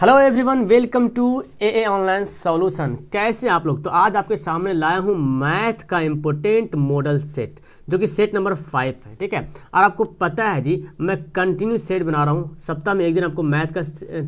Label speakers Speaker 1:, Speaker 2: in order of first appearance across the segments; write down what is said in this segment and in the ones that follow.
Speaker 1: Hello everyone welcome to A A online solution कैसे आप लोग तो आज आपके सामने लाया हूँ मैथ का इम्पोर्टेंट मॉडल सेट जो कि सेट नंबर फाइव है ठीक है और आपको पता है जी मैं कंटिन्यू सेट बना रहा हूँ सप्ताह में एक दिन आपको मैथ का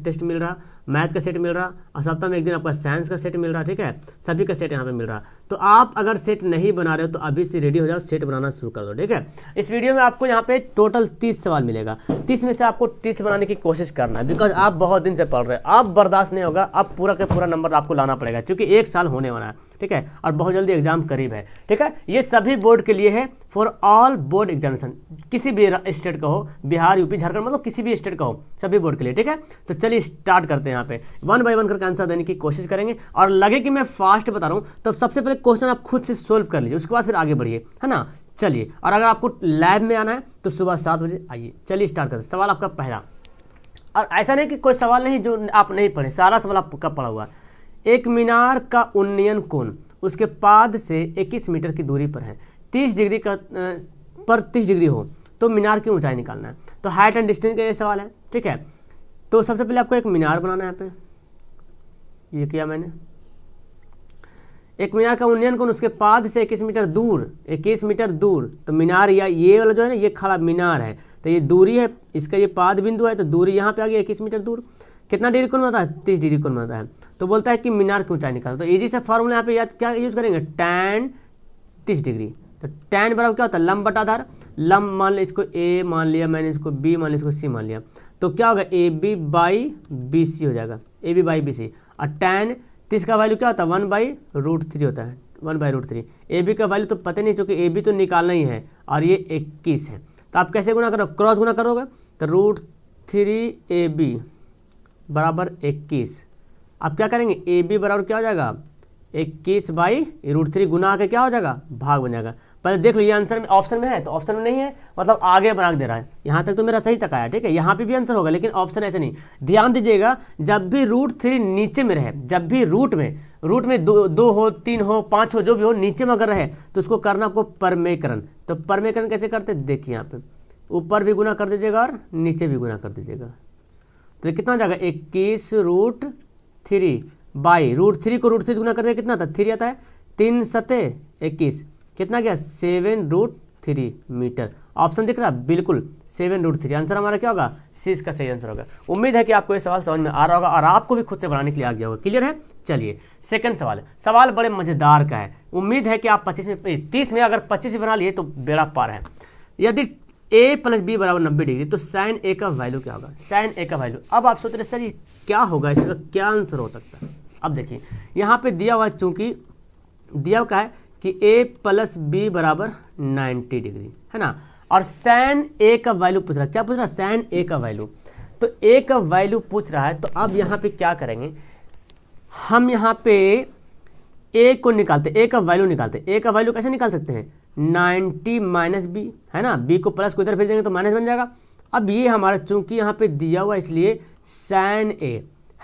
Speaker 1: टेस्ट मिल रहा मैथ का सेट मिल रहा और सप्ताह में एक दिन आपका साइंस का सेट मिल रहा ठीक है सभी का सेट यहाँ पे मिल रहा तो आप अगर सेट नहीं बना रहे हो तो अभी से रेडी हो जाओ सेट बनाना शुरू कर दो ठीक है इस वीडियो में आपको यहाँ पे टोटल तीस सवाल मिलेगा तीस में से आपको तीस बनाने की कोशिश करना है बिकॉज आप बहुत दिन से पढ़ रहे हो आप बर्दाश्त नहीं होगा अब पूरा का पूरा नंबर आपको लाना पड़ेगा क्योंकि एक साल होने वाला है ठीक है और बहुत जल्दी एग्जाम करीब है ठीक है ये सभी बोर्ड के लिए है फॉर ऑल बोर्ड एग्जामिनेशन किसी भी स्टेट का हो बिहार यूपी झारखंड मतलब किसी भी स्टेट का हो सभी बोर्ड के लिए ठीक है तो चलिए स्टार्ट करते हैं यहाँ पे वन बाई वन करके आंसर देने की कोशिश करेंगे और लगे कि मैं फास्ट बता रहा हूँ तो सबसे पहले क्वेश्चन आप खुद से सोल्व कर लीजिए उसके बाद फिर आगे बढ़िए है ना चलिए और अगर आपको लैब में आना है तो सुबह सात बजे आइए चलिए स्टार्ट करते सवाल आपका पहला और ऐसा नहीं कि कोई सवाल नहीं जो आप नहीं पढ़े सारा सवाल आपका पढ़ा हुआ है एक मीनार का उन्नयन कौन उसके पाद से 21 मीटर की दूरी पर है तीस डिग्री का पर तीस डिग्री हो तो मीनार की ऊंचाई निकालना है तो हाइट एंड डिस्टेंस का ये सवाल है ठीक है तो सबसे पहले आपको एक मीनार बनाना है यहाँ पे ये किया मैंने एक मीनार का उन्नयन कौन उसके पाद से इक्कीस मीटर दूर इक्कीस मीटर दूर तो मीनार या ये वाला जो है ना ये खड़ा मीनार है तो ये दूरी है इसका ये पाद बिंदु है तो दूरी यहाँ पे आ गया इक्कीस मीटर दूर कितना डिग्री कौन बनता है तीस डिग्री कौन बनता है तो बोलता है कि मीनार की ऊंचाई निकाल तो ईजी से फॉर्मूला यहाँ पे याद क्या यूज़ करेंगे टैन तीस डिग्री तो टेन बराबर क्या होता है लंब बटाधार आधार लंब मान लिया इसको ए मान लिया मैंने इसको बी मान लिया इसको सी मान लिया तो क्या होगा A B by B C हो जाएगा A B by B C और टेन तीस का वैल्यू क्या होता है वन बाई रूट थ्री होता है one by root three A B का वैल्यू तो पता नहीं चूँकि ए बी तो निकालना ही है और ये इक्कीस है तो आप कैसे गुना करो क्रॉस गुना करोगे तो रूट थ्री ए बी बराबर इक्कीस आप क्या करेंगे ए बी बराबर क्या हो जाएगा इक्कीस बाई रूट थ्री गुना के क्या हो जाएगा भाग बन जाएगा पहले देख लो ये आंसर में ऑप्शन में है तो ऑप्शन में नहीं है मतलब आगे बना दे रहा है यहाँ तक तो मेरा सही तक आया ठीक है यहाँ पे भी आंसर होगा लेकिन ऑप्शन ऐसे नहीं ध्यान दीजिएगा जब भी रूट थ्री नीचे में रहे जब भी रूट में रूट में दो दो हो तीन हो पाँच हो जो भी हो नीचे में अगर रहे तो उसको करना आपको परमेकरण तो परमेकरण कैसे करते देखिए यहाँ पे ऊपर भी गुना कर दीजिएगा और नीचे भी गुना कर दीजिएगा तो कितना हो जाएगा इक्कीस root three by root three को रूट थ्री से गुना कर दिया कितना था थ्री आता है तीन सतह इक्कीस कितना गया seven root three metre option दिख रहा बिल्कुल सेवन रूट थ्री आंसर हमारा क्या होगा सी इसका सही आंसर होगा उम्मीद है कि आपको ये सवाल समझ में आ रहा होगा और आपको भी खुद से बनाने के लिए आ गया होगा क्लियर है चलिए सेकंड सवाल सवाल बड़े मज़ेदार का है उम्मीद है कि आप पच्चीस में तीस में अगर पच्चीस बना लिए तो बेड़ा पार है यदि ए प्लस बी बराबर नब्बे डिग्री तो साइन ए का वैल्यू क्या होगा साइन ए का वैल्यू अब आप सोच रहे सर ये क्या होगा इसका क्या आंसर हो सकता है अब देखिए यहाँ पे दिया हुआ है चूंकि दिया हुआ है कि ए प्लस बी बराबर नाइन्टी डिग्री है ना और सैन ए का वैल्यू पूछ रहा है क्या पूछ रहा है सैन ए का वैल्यू तो ए का वैल्यू पूछ रहा है तो अब यहाँ पे क्या करेंगे हम यहाँ पे ए को निकालते ए का वैल्यू निकालते ए का वैल्यू कैसे निकाल सकते हैं नाइन्टी माइनस बी है ना बी को प्लस को इधर भेज देंगे तो माइनस बन जाएगा अब ये हमारा चूंकि यहाँ पे दिया हुआ इसलिए सैन ए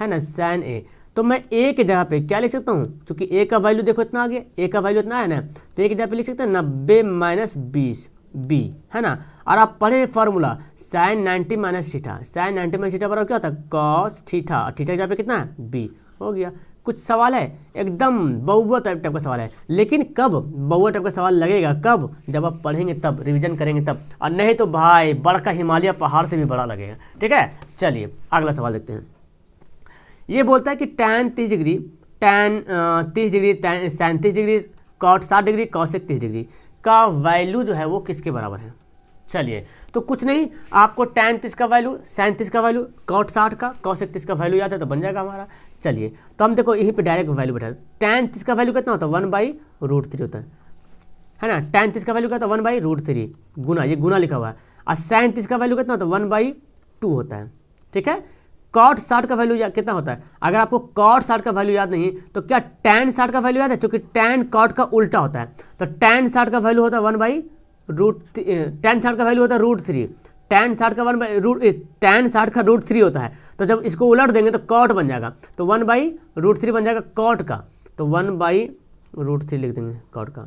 Speaker 1: है ना सैन ए तो मैं ए के जगह पे क्या लिख सकता हूँ क्योंकि ए का वैल्यू देखो इतना आ गया ए का वैल्यू इतना है ना तो एक जगह पे लिख सकते हैं नब्बे माइनस बीस बी है ना और आप पढ़े formula sine ninety minus theta sine ninety minus theta बराबर क्या होता है कॉस ठीठा और ठीठा जगह पे कितना है बी हो गया कुछ सवाल है एकदम बउआ टाइप टाइप का सवाल है लेकिन कब बउआ टाइप का सवाल लगेगा कब जब आप पढ़ेंगे तब रिवीजन करेंगे तब और नहीं तो भाई बड़का हिमालय पहाड़ से भी बड़ा लगेगा ठीक है चलिए अगला सवाल देखते हैं ये बोलता है कि टैन तीस डिग्री टैन तीस डिग्री सैंतीस डिग्री कॉट साठ डिग्री कौशिक तीस डिग्री का वैल्यू जो है वो किसके बराबर है चलिए तो कुछ नहीं आपको टैन तीस का वैल्यू सैंतीस का वैल्यू कॉट साठ का कौशिक तीस का वैल्यू याद है तो बन जाएगा हमारा चलिए तो हम देखो यहीं पर डायरेक्ट वैल्यू बैठा टैन तीस का वैल्यू कितना होता है वन बाई रूट थ्री होता है है ना टैन तीस का वैल्यू क्या होता है वन बाई रूट थ्री गुना ये गुना लिखा हुआ है और सैंतीस का वैल्यू कितना होता है वन बाई टू होता है ठीक है कॉट साठ का वैल्यू कितना होता है अगर आपको कॉट साठ का वैल्यू याद नहीं तो क्या टैन साठ का वैल्यू याद है चूँकि टैन कॉट का उल्टा होता है तो टैन साठ का वैल्यू होता है वन बाई रूट टैन साठ का वैल्यू होता है रूट थ्री टैन साठ का वन बाई रूट टैन साठ का रूट थ्री होता है तो जब इसको उलट देंगे तो कॉट बन जाएगा तो वन बाई रूट थ्री बन जाएगा कॉट का तो वन बाई रूट थ्री लिख देंगे कॉट का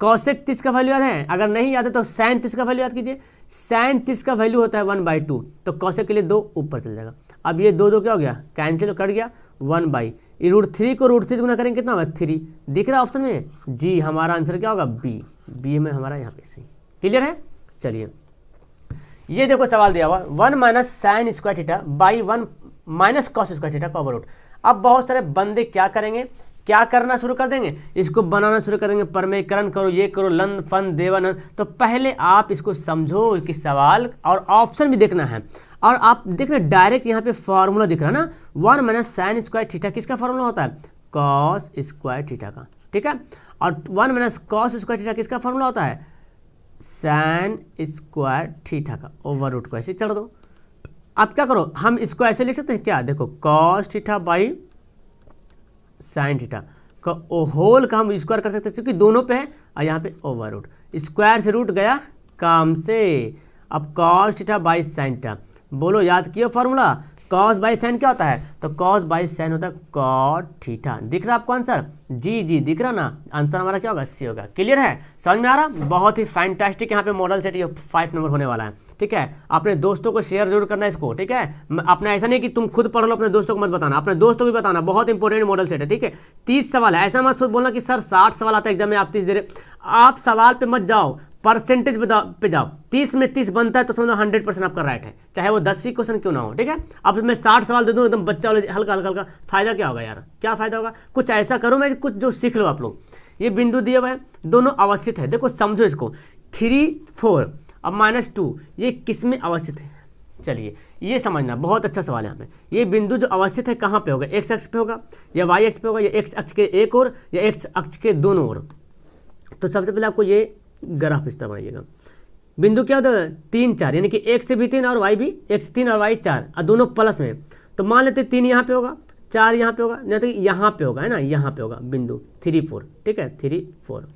Speaker 1: कौशिक तीस का वैल्यू याद है अगर नहीं याद है तो सैन तीस का वैल्यू याद कीजिए सैन तीस का वैल्यू होता है वन बाई टू तो कौशिक के लिए दो ऊपर चल जाएगा अब ये दो दो क्या हो गया कैंसिल कट गया वन बाई ये रूट थ्री को रूट थ्री से गुना करेंगे कितना होगा थ्री दिख रहा है ऑप्शन में जी हमारा आंसर क्या होगा बी बी में हमारा यहाँ पे सही क्लियर है चलिए ये देखो सवाल दिया हुआ one minus sine square theta by one minus cos square theta का ओवर रूट अब बहुत सारे बंदे क्या करेंगे क्या करना शुरू कर देंगे इसको बनाना शुरू करेंगे परमेकरण करो ये करो लंद फन देवन तो पहले आप इसको समझो कि सवाल और ऑप्शन भी देखना है और आप देख रहे डायरेक्ट यहाँ पे फार्मूला दिख रहा है ना one minus sine square theta किसका फार्मूला होता है कॉस स्क्वायर ठीठा का ठीक है और one minus cos square theta किसका फार्मूला होता है साइन स्क्वायर ठीठा का ओवर रूट को ऐसे चढ़ दो आप क्या करो हम इसको ऐसे लिख सकते हैं क्या देखो cos theta by sine theta का होल का हम स्क्वायर कर सकते हैं क्योंकि दोनों पे है और यहाँ पे ओवर रूट स्क्वायर से रूट गया काम से अब cos theta by sine theta बोलो याद किया फॉर्मूला कॉस बाई साइन क्या होता है तो कॉस बाई साइन होता है कॉट थीटा दिख रहा है आपको आंसर जी जी दिख रहा ना आंसर हमारा क्या होगा सी होगा क्लियर है समझ में आ रहा बहुत ही फैंटास्टिक यहाँ पे मॉडल सेट ये फाइव नंबर होने वाला है ठीक है अपने दोस्तों को शेयर जरूर करना इसको ठीक है अपना ऐसा नहीं कि तुम खुद पढ़ लो अपने दोस्तों को मत बताना अपने दोस्तों को भी बताना बहुत इंपॉर्टेंट मॉडल सेट है ठीक है तीस सवाल है ऐसा मत बोलना कि सर साठ सवाल आता है एग्जाम में आप तीस दे रहे आप सवाल पर मत जाओ परसेंटेज पे जाओ तीस में तीस बनता है तो समझो हंड्रेड परसेंट आपका राइट है चाहे वो दस ही क्वेश्चन क्यों ना हो ठीक है अब मैं साठ सवाल दे दूँ एकदम बच्चा वाले हल्का हल्का हल्का फायदा क्या होगा यार क्या फायदा होगा कुछ ऐसा करो मैं कुछ जो सीख लो आप लोग ये बिंदु दिए हुए दोनों अवस्थित है देखो समझो इसको थ्री फोर अब माइनस टू ये किस में अवस्थित है चलिए ये समझना बहुत अच्छा सवाल है हमें ये बिंदु जो अवस्थित है कहाँ पे होगा एक्स अक्ष पे होगा या वाई अक्ष पे होगा या एक्स अक्ष के एक और या एक्स अक्ष के दोनों ओर तो सबसे पहले आपको ये ग्राफ पिस्ता बनाइएगा बिंदु क्या होता है तीन चार यानी कि एक से भी तीन और वाई भी एक से तीन और वाई चार और दोनों प्लस में तो मान लेते तीन यहाँ पे होगा चार यहाँ पे होगा नहीं तो यहाँ पे होगा है ना यहाँ पे होगा बिंदु थ्री फोर ठीक है थ्री फोर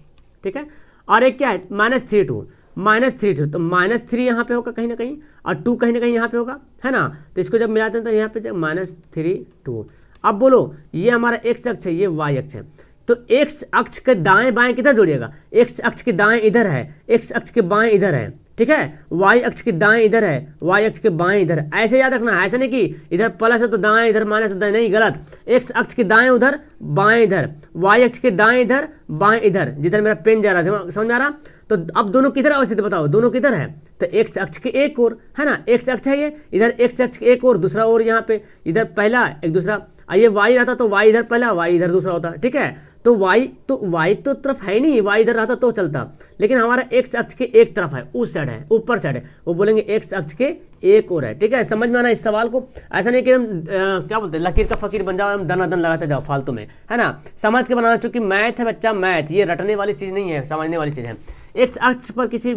Speaker 1: ठीक है और एक क्या है minus three two minus three two तो माइनस थ्री यहाँ पे होगा कहीं ना कहीं और टू कहीं ना कहीं यहाँ पे होगा है ना तो इसको जब मिलाते हैं तो यहाँ पे माइनस थ्री टू अब बोलो ये हमारा एक्स अक्ष है ये वाई अक्ष है तो एक्स अक्ष के दाएं बाएं किधर जुड़िएगा एक्स अक्ष के दाएं इधर है एक्स अक्ष के बाएं इधर है ठीक है वाई अक्ष के दाएं इधर है वाई अक्ष के बाएं इधर ऐसे याद रखना है ऐसा नहीं कि इधर प्लस है तो दाएं इधर माइनस है तो नहीं गलत एक्स अक्ष के दाएं उधर बाएं इधर वाई अक्ष के दाएं इधर बाएं इधर जिधर मेरा पेन जा रहा है समझ आ रहा तो अब दोनों किधर अवस्थित बताओ दोनों किधर है तो एक्स अक्ष के एक और है ना एक्स अक्ष है ये इधर एक्स अक्ष के एक और दूसरा और यहाँ पे इधर पहला एक दूसरा ये वाई रहता तो वाई इधर पहला वाई इधर दूसरा होता ठीक है तो वाई तो वाई तो तरफ है नहीं वाई इधर रहता तो चलता लेकिन हमारा एक्स अक्ष के एक तरफ है उस साइड है ऊपर साइड है वो बोलेंगे एक्स अक्ष के एक और है ठीक है समझ में आना इस सवाल को ऐसा नहीं कि हम क्या बोलते हैं लकीर का फकीर बन जाओ हम दना दन लगाते जाओ फालतू में है ना समझ के बनाना चूंकि मैथ है बच्चा मैथ ये रटने वाली चीज़ नहीं है समझने वाली चीज़ है एक्स अक्ष पर किसी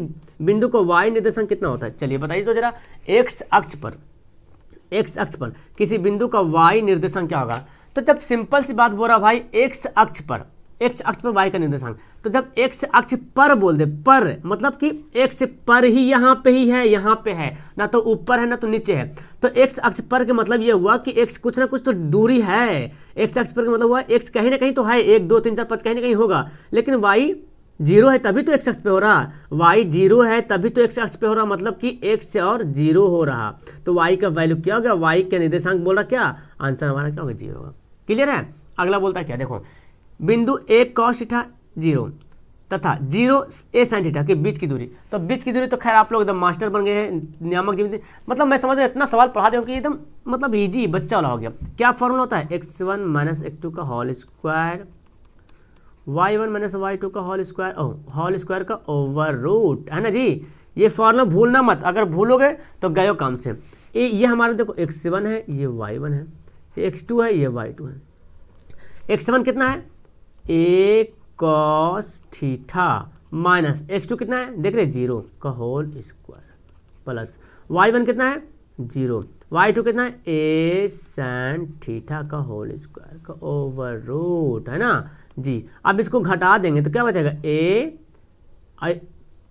Speaker 1: बिंदु को वाई निर्देशांक कितना होता है चलिए बताइए तो जरा एक्स अक्ष पर एक्स अक्ष पर किसी बिंदु का वाई निर्देशांक क्या होगा तो जब सिंपल सी बात बोल रहा भाई एक्स अक्ष पर एक्स अक्ष पर वाई का निर्देशांक तो जब एक्स अक्ष पर बोल दे पर मतलब कि एक्स पर ही यहाँ पे ही है यहाँ पे है ना तो ऊपर है ना तो नीचे है तो एक्स अक्ष पर के मतलब ये हुआ कि एक्स कुछ ना कुछ तो दूरी है एक्स अक्ष पर के मतलब हुआ एक्स कहीं ना कहीं तो है एक दो तीन चार पाँच कहीं ना कहीं होगा लेकिन वाई जीरो है तभी तो एक्स अक्ष पे हो रहा वाई जीरो है तभी तो एक्स अक्ष पे हो रहा मतलब कि एक्स और जीरो हो रहा तो वाई का वैल्यू क्या हो गया वाई का निर्देशांक रहा क्या आंसर हमारा क्या होगा जीरो होगा क्लियर है अगला बोलता है क्या देखो बिंदु एक कॉस जीरो तथा जीरो ए साइन थीटा के बीच की दूरी तो बीच की दूरी तो खैर आप लोग एकदम मास्टर बन गए हैं नियामक जीवन मतलब मैं समझ रहा हूँ इतना सवाल पढ़ा दे कि एकदम मतलब ईजी बच्चा वाला हो गया क्या फॉर्मूला होता है x one minus x two का whole square y one minus y two का होल स्क्वायर होल स्क्वायर का ओवर रूट है ना जी ये फॉर्मूला भूलना मत अगर भूलोगे तो गयो काम से ये ये हमारा देखो एक्स वन है ये वाई वन है ये एक्स टू है ये वाई टू है एक्स वन कितना है A cos theta minus x two कितना है देख रहे जीरो का whole square plus y one कितना है जीरो वाई टू कितना है ए सैन थीठा का होल स्क्वायर का ओवर रूट है ना जी अब इसको घटा देंगे तो क्या बचेगा ए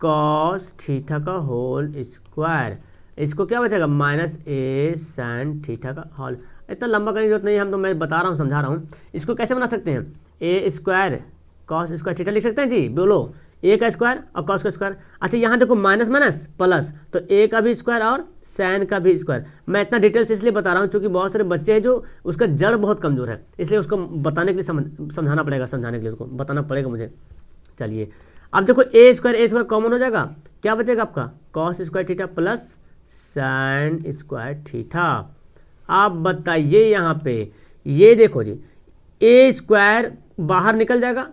Speaker 1: कॉस ठीठा का होल स्क्वायर इसको क्या बचेगा माइनस ए साइन ठीठा का होल इतना लंबा करने की जरूरत नहीं है हम तो मैं बता रहा हूँ समझा रहा हूँ इसको कैसे बना सकते हैं A square cos square theta लिख सकते हैं जी बोलो ए का स्क्वायर और कॉस का स्क्वायर अच्छा यहाँ देखो माइनस माइनस प्लस तो ए का भी स्क्वायर और साइन का भी स्क्वायर मैं इतना डिटेल्स इसलिए बता रहा हूँ क्योंकि बहुत सारे बच्चे हैं जो उसका जड़ बहुत कमज़ोर है इसलिए उसको बताने के लिए समझाना पड़ेगा समझाने के लिए उसको बताना पड़ेगा मुझे चलिए अब देखो A square A square common हो जाएगा क्या बचेगा आपका cos square theta plus sine square theta आप बताइए यहाँ पे ये देखो जी ए स्क्वायर बाहर निकल जाएगा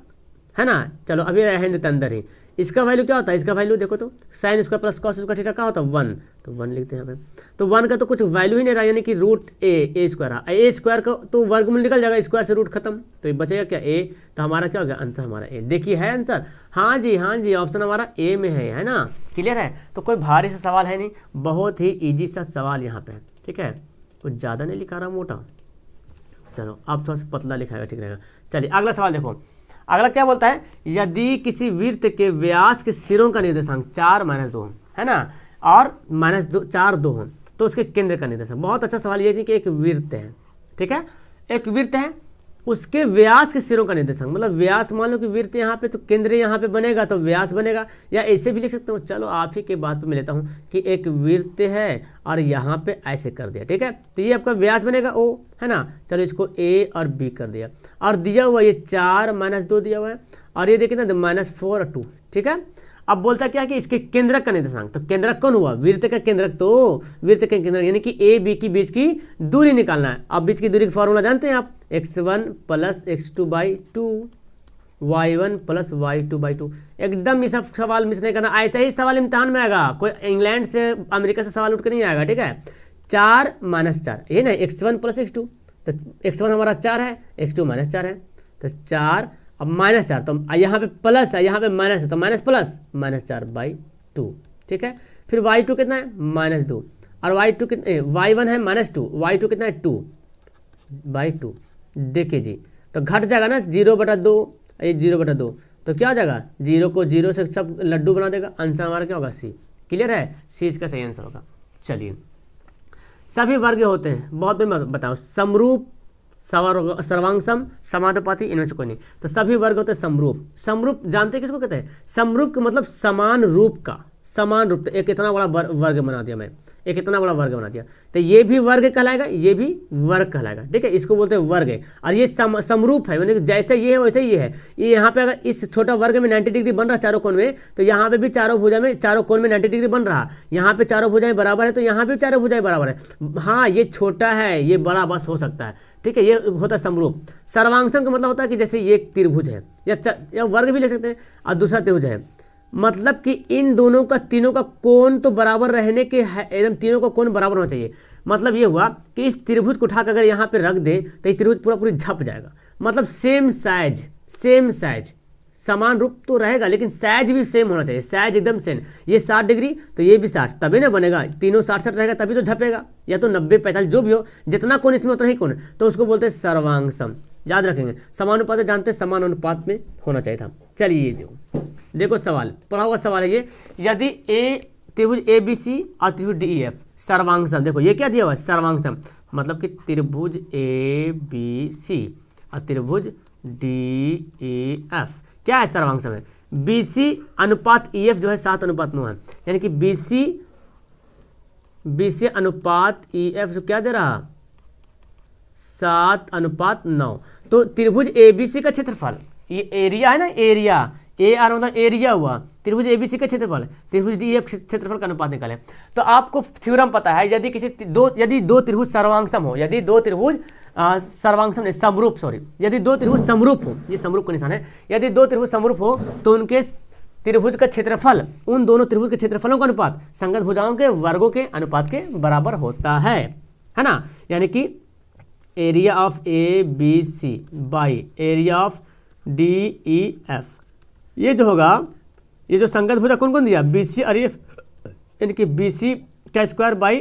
Speaker 1: है ना चलो अभी रहें देते अंदर ही इसका वैल्यू क्या होता है इसका वैल्यू देखो तो sine square plus cos square theta का होता है वन तो वन लिखते हैं यहाँ पे तो वन का तो कुछ वैल्यू ही नहीं रहा यानी कि रूट ए ए स्क्वायर आ ए स्क्वायर का तो वर्गमूल निकल जाएगा स्क्वायर से रूट खत्म तो ये बचेगा क्या ए तो हमारा क्या हो गया आंसर हमारा ए देखिए है आंसर हाँ जी हाँ जी ऑप्शन हमारा ए में है है ना क्लियर है तो कोई भारी सा सवाल है नहीं बहुत ही ईजी सा सवाल यहाँ पर ठीक है कुछ ज़्यादा नहीं लिखा रहा मोटा चलो आप थोड़ा सा पतला लिखाएगा ठीक रहेगा चलिए अगला सवाल देखो अगला क्या बोलता है यदि किसी वृत्त के व्यास के सिरों का निर्देशांक चार माइनस दो है ना और माइनस दो चार दो हो तो उसके केंद्र का निर्देशांक बहुत अच्छा सवाल ये थी कि एक वृत्त है ठीक है एक वृत्त है उसके व्यास के सिरों का निर्देशांक मतलब व्यास मान लो कि वृत्त यहाँ पे तो केंद्र यहाँ पे बनेगा तो व्यास बनेगा या ऐसे भी लिख सकते हो चलो आप ही के बात पे मैं लेता हूँ कि एक वृत्त है और यहाँ पे ऐसे कर दिया ठीक है तो ये आपका व्यास बनेगा ओ है ना चलो इसको ए और बी कर दिया और दिया हुआ ये चार माइनस दो दिया हुआ है और ये देखिए ना तो माइनस फोर और टू ठीक है अब बोलता क्या कि इसके केंद्रक का निर्देशांक तो केंद्रक कौन हुआ वृत्त का केंद्रक तो वृत्त का केंद्रक यानी कि ए बी के बीच की दूरी निकालना है अब बीच की दूरी का फॉर्मूला जानते हैं आप x one plus x two by two y one plus y two by two एकदम ये सब सवाल मिस नहीं करना ऐसा ही सवाल इम्तहान में आएगा कोई इंग्लैंड से अमेरिका से सवाल उठ के नहीं आएगा ठीक है चार माइनस चार ये ना x one plus x two तो एक्स वन हमारा चार है एक्स टू माइनस चार है तो चार अब माइनस चार तो यहाँ पे प्लस है यहाँ पे माइनस है तो माइनस प्लस माइनस चार बाई टू ठीक है फिर वाई टू कितना है माइनस दो और वाई टू कितना वाई वन है माइनस टू वाई टू कितना है टू बाई टू देखिए जी तो घट जाएगा ना जीरो बटा दो ये जीरो बटा दो तो क्या हो जाएगा जीरो को जीरो से सब लड्डू बना देगा आंसर हमारा क्या होगा सी क्लियर है सी इसका सही आंसर होगा चलिए सभी वर्ग होते हैं बहुत मैं बताओ समरूप सर्वांगसम समानुपाती इनमें से कोई नहीं तो सभी वर्ग होते हैं समरूप समरूप जानते किसको कहते हैं समरूप का मतलब समान रूप का समान रूप तो एक इतना बड़ा वर्ग बना दिया मैं एक इतना बड़ा वर्ग बना दिया तो ये भी वर्ग कहलाएगा ये भी वर्ग कहलाएगा ठीक है इसको बोलते हैं वर्ग है और ये सम समरूप है मतलब जैसे ये है वैसे ये है ये यहाँ पे अगर इस छोटा वर्ग में 90 डिग्री बन रहा चारों कोण में तो यहाँ पे भी चारों भुजा में चारों कोण में नाइन्टी डिग्री बन रहा यहाँ पे चारों भुजाएं बराबर है तो यहाँ पे चारों भुजाएं बराबर है हाँ ये छोटा है ये बड़ा बस हो सकता है ठीक है ये होता है समरूप सर्वांगसम का मतलब होता है कि जैसे ये त्रिभुज है या, या वर्ग भी ले सकते हैं और दूसरा त्रिभुज है मतलब कि इन दोनों का तीनों का कोण तो बराबर रहने के है एकदम तीनों का कोण बराबर होना चाहिए मतलब ये हुआ कि इस त्रिभुज को उठाकर अगर यहाँ पे रख दें तो ये त्रिभुज पूरा पूरी झप जाएगा मतलब सेम साइज सेम साइज समान रूप तो रहेगा लेकिन साइज भी सेम होना चाहिए साइज एकदम सेम ये साठ डिग्री तो ये भी साठ तभी ना बनेगा तीनों साठ साठ रहेगा तभी तो झपेगा या तो नब्बे पैंतालीस जो भी हो जितना कोण इसमें उतना ही कोण तो उसको बोलते हैं सर्वांग सम याद रखेंगे समानुपात जानते हैं समान अनुपात में होना चाहिए था चलिए ये देखो देखो सवाल पढ़ा हुआ सवाल है ये यदि ए त्रिभुज ए बी सी और त्रिभुज डी ई एफ सर्वांगसम देखो ये क्या दिया हुआ है सर्वांगसम मतलब कि त्रिभुज ए बी सी और त्रिभुज डी ई एफ क्या है सर्वांगसम है बी सी अनुपात ई e एफ जो है सात अनुपात नौ है यानी कि बी सी बी सी अनुपात ई e एफ जो क्या दे रहा सात अनुपात नौ तो त्रिभुज ए बी सी का क्षेत्रफल ये एरिया है ना एरिया ए आर मतलब एरिया हुआ त्रिभुज ए बी सी का क्षेत्रफल त्रिभुज डी एफ e क्षेत्रफल का अनुपात निकाले तो आपको थ्योरम पता है यदि किसी दो यदि दो त्रिभुज सर्वांगसम हो यदि दो त्रिभुज सर्वांगसम नहीं समरूप सॉरी यदि दो त्रिभुज समरूप हो ये समरूप का निशान है यदि दो त्रिभुज समरूप हो तो उनके त्रिभुज का क्षेत्रफल उन दोनों त्रिभुज के क्षेत्रफलों का अनुपात संगत भुजाओं के वर्गों के अनुपात के बराबर होता है है ना यानी कि area of A B C by area of D E F ये जो होगा ये जो संगत भुजा कौन कौन दिया बी सी और एफ e, यानी कि बी सी का स्क्वायर बाई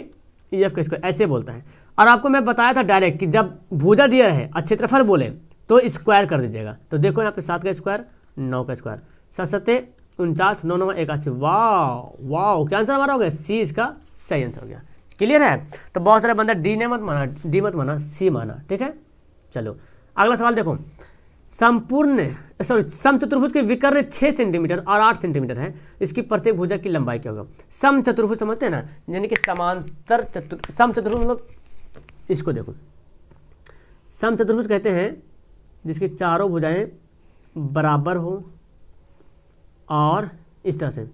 Speaker 1: ई एफ का स्क्वायर ऐसे बोलता है और आपको मैं बताया था डायरेक्ट कि जब भुजा दिया रहे अच्छे क्षेत्रफल बोले तो स्क्वायर कर दीजिएगा तो देखो यहाँ पे सात का स्क्वायर नौ का स्क्वायर सात सत्ते उनचास नौ नौ एकासी वाह वाह क्या आंसर हमारा हो गया सी इसका सही आंसर हो गया क्लियर है तो बहुत सारे बंदा डी ने मत माना डी मत माना सी माना ठीक है चलो अगला सवाल देखो संपूर्ण सॉरी सम चतुर्भुज के विकर्ण छः सेंटीमीटर और आठ सेंटीमीटर है इसकी प्रत्येक भुजा की लंबाई क्या होगा सम चतुर्भुज समझते हैं ना यानी कि समांतर चतुर् सम चतुर्भुज मतलब इसको देखो सम चतुर्भुज कहते हैं जिसकी चारों भुजाएं बराबर हो और इस तरह से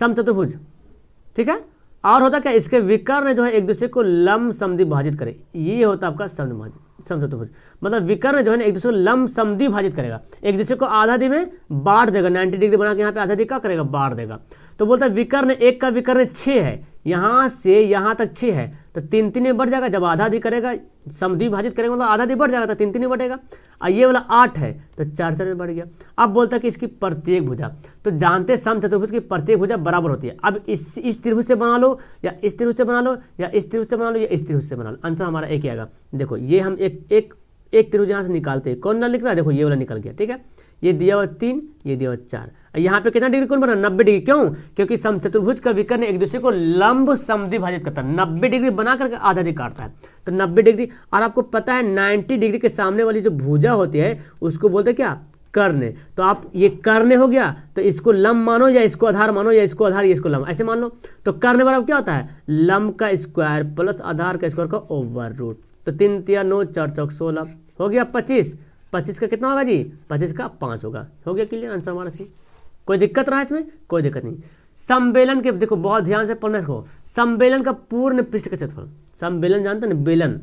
Speaker 1: सम चतुर्भुज ठीक है और होता क्या इसके विकर्ण जो है एक दूसरे को लम समी भाजित करे ये होता आपका शब्द समझौतुभुज मतलब विकर्ण जो है ना एक दूसरे को लम समी भाजित करेगा एक दूसरे को आधा दी में बांट देगा 90 डिग्री बना के यहाँ पे आधा दी का करेगा बांट देगा तो बोलता है विकर्ण एक का विकर्ण छः है यहाँ से यहाँ तक छः है तो तीन तीन में बढ़ जाएगा जब आधा आधी करेगा समद्विभाजित करेगा मतलब आधा दी बढ़ जाएगा तो तीन तीन बढ़ेगा और ये वाला आठ है तो चार चार में बढ़ गया अब बोलता है कि इसकी प्रत्येक भुजा तो जानते सम चतुर्भुज की प्रत्येक भुजा बराबर होती है अब इस इस त्रिभुज से बना लो या इस त्रिभुज से बना लो या इस त्रिभुज से बना लो या इस त्रिभुज से बना लो आंसर हमारा एक ही आएगा देखो ये हम एक एक एक त्रिभुज यहाँ से निकालते हैं कौन ना लिख रहा है देखो ये वाला निकल गया ठीक है ये दिया हुआ तीन ये दिया हुआ चार यहाँ पे कितना डिग्री कौन बना नब्बे डिग्री क्यों क्योंकि समचतुर्भुज का विकर्ण एक दूसरे को लंब समिभाजित करता है नब्बे डिग्री बना करके आधा दिख काटता है तो नब्बे डिग्री और आपको पता है नाइन्टी डिग्री के सामने वाली जो भूजा होती है उसको बोलते क्या करने तो आप ये करने हो गया तो इसको लंब मानो या इसको आधार मानो या इसको आधार या इसको लंब ऐसे मान लो तो करने वाला क्या होता है लंब का स्क्वायर प्लस आधार का स्क्वायर का ओवर रूट तो तीन तिया नौ चार चौक सोलह हो गया पच्चीस पच्चीस का कितना होगा जी पच्चीस का पाँच होगा हो गया क्लियर आंसर हमारा सी कोई दिक्कत रहा इसमें कोई दिक्कत नहीं सम्बेलन के देखो बहुत ध्यान से पढ़ना इसको सम्बेलन का पूर्ण पृष्ठ का क्षेत्रफल सम्बेलन जानते हैं ना बेलन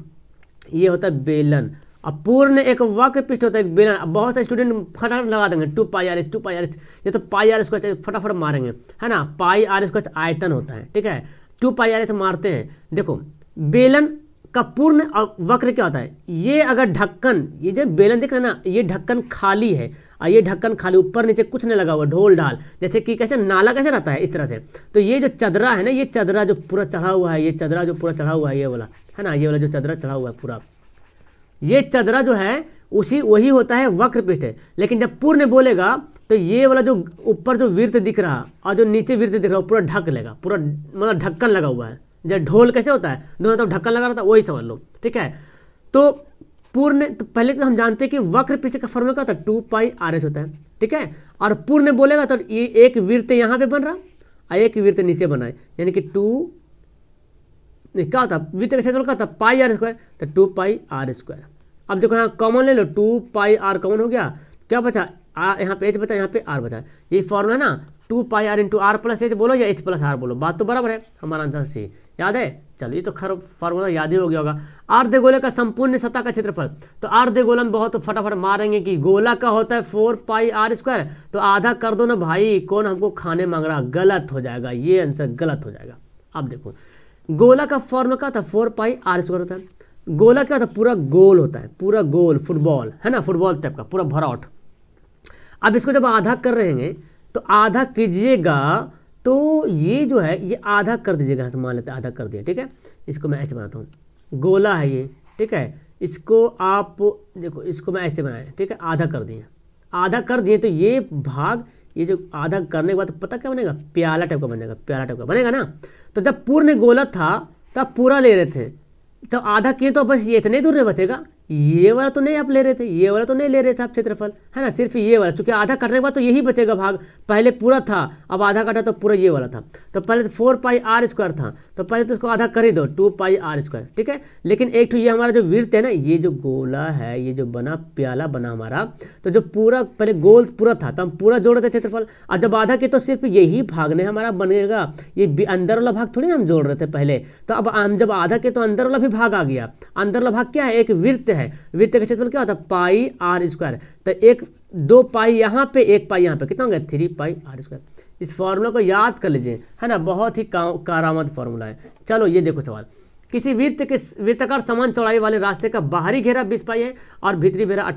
Speaker 1: ये होता है बेलन अब पूर्ण एक वक्र पृष्ठ होता है एक बेलन अब बहुत सारे स्टूडेंट फटाफट लगा देंगे two pi R S two pi R S ये तो पाई आर एस फटाफट मारेंगे है ना पाई आर एस आयतन होता है ठीक है टू पाई आर एस मारते हैं देखो बेलन का पूर्ण वक्र क्या होता है ये अगर ढक्कन ये जो बेलन देख रहे ना ये ढक्कन खाली है और ये ढक्कन खाली ऊपर नीचे कुछ नहीं लगा हुआ ढोल ढाल जैसे कि कैसे नाला कैसे रहता है इस तरह से तो ये जो चदरा है ना ये चदरा जो पूरा चढ़ा हुआ है ये चदरा जो पूरा चढ़ा हुआ है ये वाला है ना ये वाला जो चदरा चढ़ा हुआ है पूरा ये चदरा जो है उसी वही होता है वक्र पृष्ठ लेकिन जब पूर्ण बोलेगा तो ये वाला जो ऊपर जो वृत्त दिख रहा और जो नीचे वृत्त दिख रहा है पूरा ढक लेगा पूरा मतलब ढक्कन लगा हुआ है जब ढोल कैसे होता है दोनों तो ढक्कन लगा रहता है वही समझ लो ठीक है तो पूर्ण तो पहले तो हम जानते हैं कि वक्र पीछे का फॉर्मूला क्या होता है टू पाई आर एच होता है ठीक है और पूर्ण बोलेगा तो ये एक वृत्त यहाँ पे बन रहा और एक वृत्त नीचे बनाए यानी कि टू क्या होता है वृत्त का होता है पाई आर स्क्वायर तो टू पाई आर स्क्वायर अब देखो यहाँ कॉमन ले लो टू पाई आर कॉमन हो गया क्या बचा यहाँ पे एच बचा यहाँ पे आर बचा ये फॉर्मूला है ना two pi R into R plus H बोलो या एच प्लस आर बोलो बात तो बराबर है हमारा आंसर सी याद है चलिए तो खर फार्मूला याद ही हो गया होगा आर्ध गोले का संपूर्ण सतह का क्षेत्रफल तो आर्ध गोला में बहुत फटाफट मारेंगे कि गोला का होता है फोर पाई आर स्क्वायर तो आधा कर दो ना भाई कौन हमको खाने मांग रहा गलत हो जाएगा ये आंसर गलत हो जाएगा अब देखो गोला का फॉर्मूला क्या था फोर पाई आर स्क्वायर होता है गोला क्या था पूरा गोल होता है पूरा गोल फुटबॉल है ना फुटबॉल टाइप का पूरा भराउट अब इसको जब आधा कर रहे हैं तो आधा कीजिएगा तो ये जो है ये आधा कर दीजिएगा मान लेते हैं आधा कर दिया ठीक है इसको मैं ऐसे बनाता हूँ गोला है ये ठीक है इसको आप देखो इसको मैं ऐसे बनाया ठीक है आधा कर दिए आधा कर दिए तो ये भाग ये जो आधा करने के बाद पता क्या बनेगा प्याला टाइप का बन जाएगा प्याला टाइप का बनेगा ना तो जब पूर्ण गोला था तब पूरा ले रहे थे तो आधा किए तो बस ये इतने दूर में बचेगा ये वाला तो नहीं आप ले रहे थे ये वाला तो नहीं ले रहे थे आप क्षेत्रफल है ना सिर्फ ये वाला चूंकि आधा काटने के बाद तो यही बचेगा भाग पहले पूरा था अब आधा काटा तो पूरा ये वाला था तो पहले तो फोर पाई आर स्क्वायर था तो पहले तो उसको आधा कर ही दो टू पाई आर स्क्वायर ठीक है लेकिन एक तो ये हमारा जो वृत्त है ना ये जो गोला है ये जो बना प्याला बना हमारा तो जो पूरा पहले गोल पूरा था तो हम पूरा जोड़ रहे थे क्षेत्रफल और जब आधा के तो सिर्फ यही भाग नहीं हमारा बनेगा ये अंदर वाला भाग थोड़ी ना हम जोड़ रहे थे पहले तो अब हम जब आधा के तो अंदर वाला भी भाग आ गया अंदर वाला भाग क्या है एक वृत्त है वित्त का क्षेत्रफल क्या होता है पाई आर स्क्वायर तो एक दो पाई यहाँ पे एक पाई यहाँ पे कितना हो गया थ्री पाई आर स्क्वायर इस फॉर्मूला को याद कर लीजिए है ना बहुत ही कारामद फॉर्मूला है चलो ये देखो सवाल किसी वृत्त के वृत्ताकार समान चौड़ाई वाले रास्ते का बाहरी घेरा बीस पाई है और भीतरी घेरा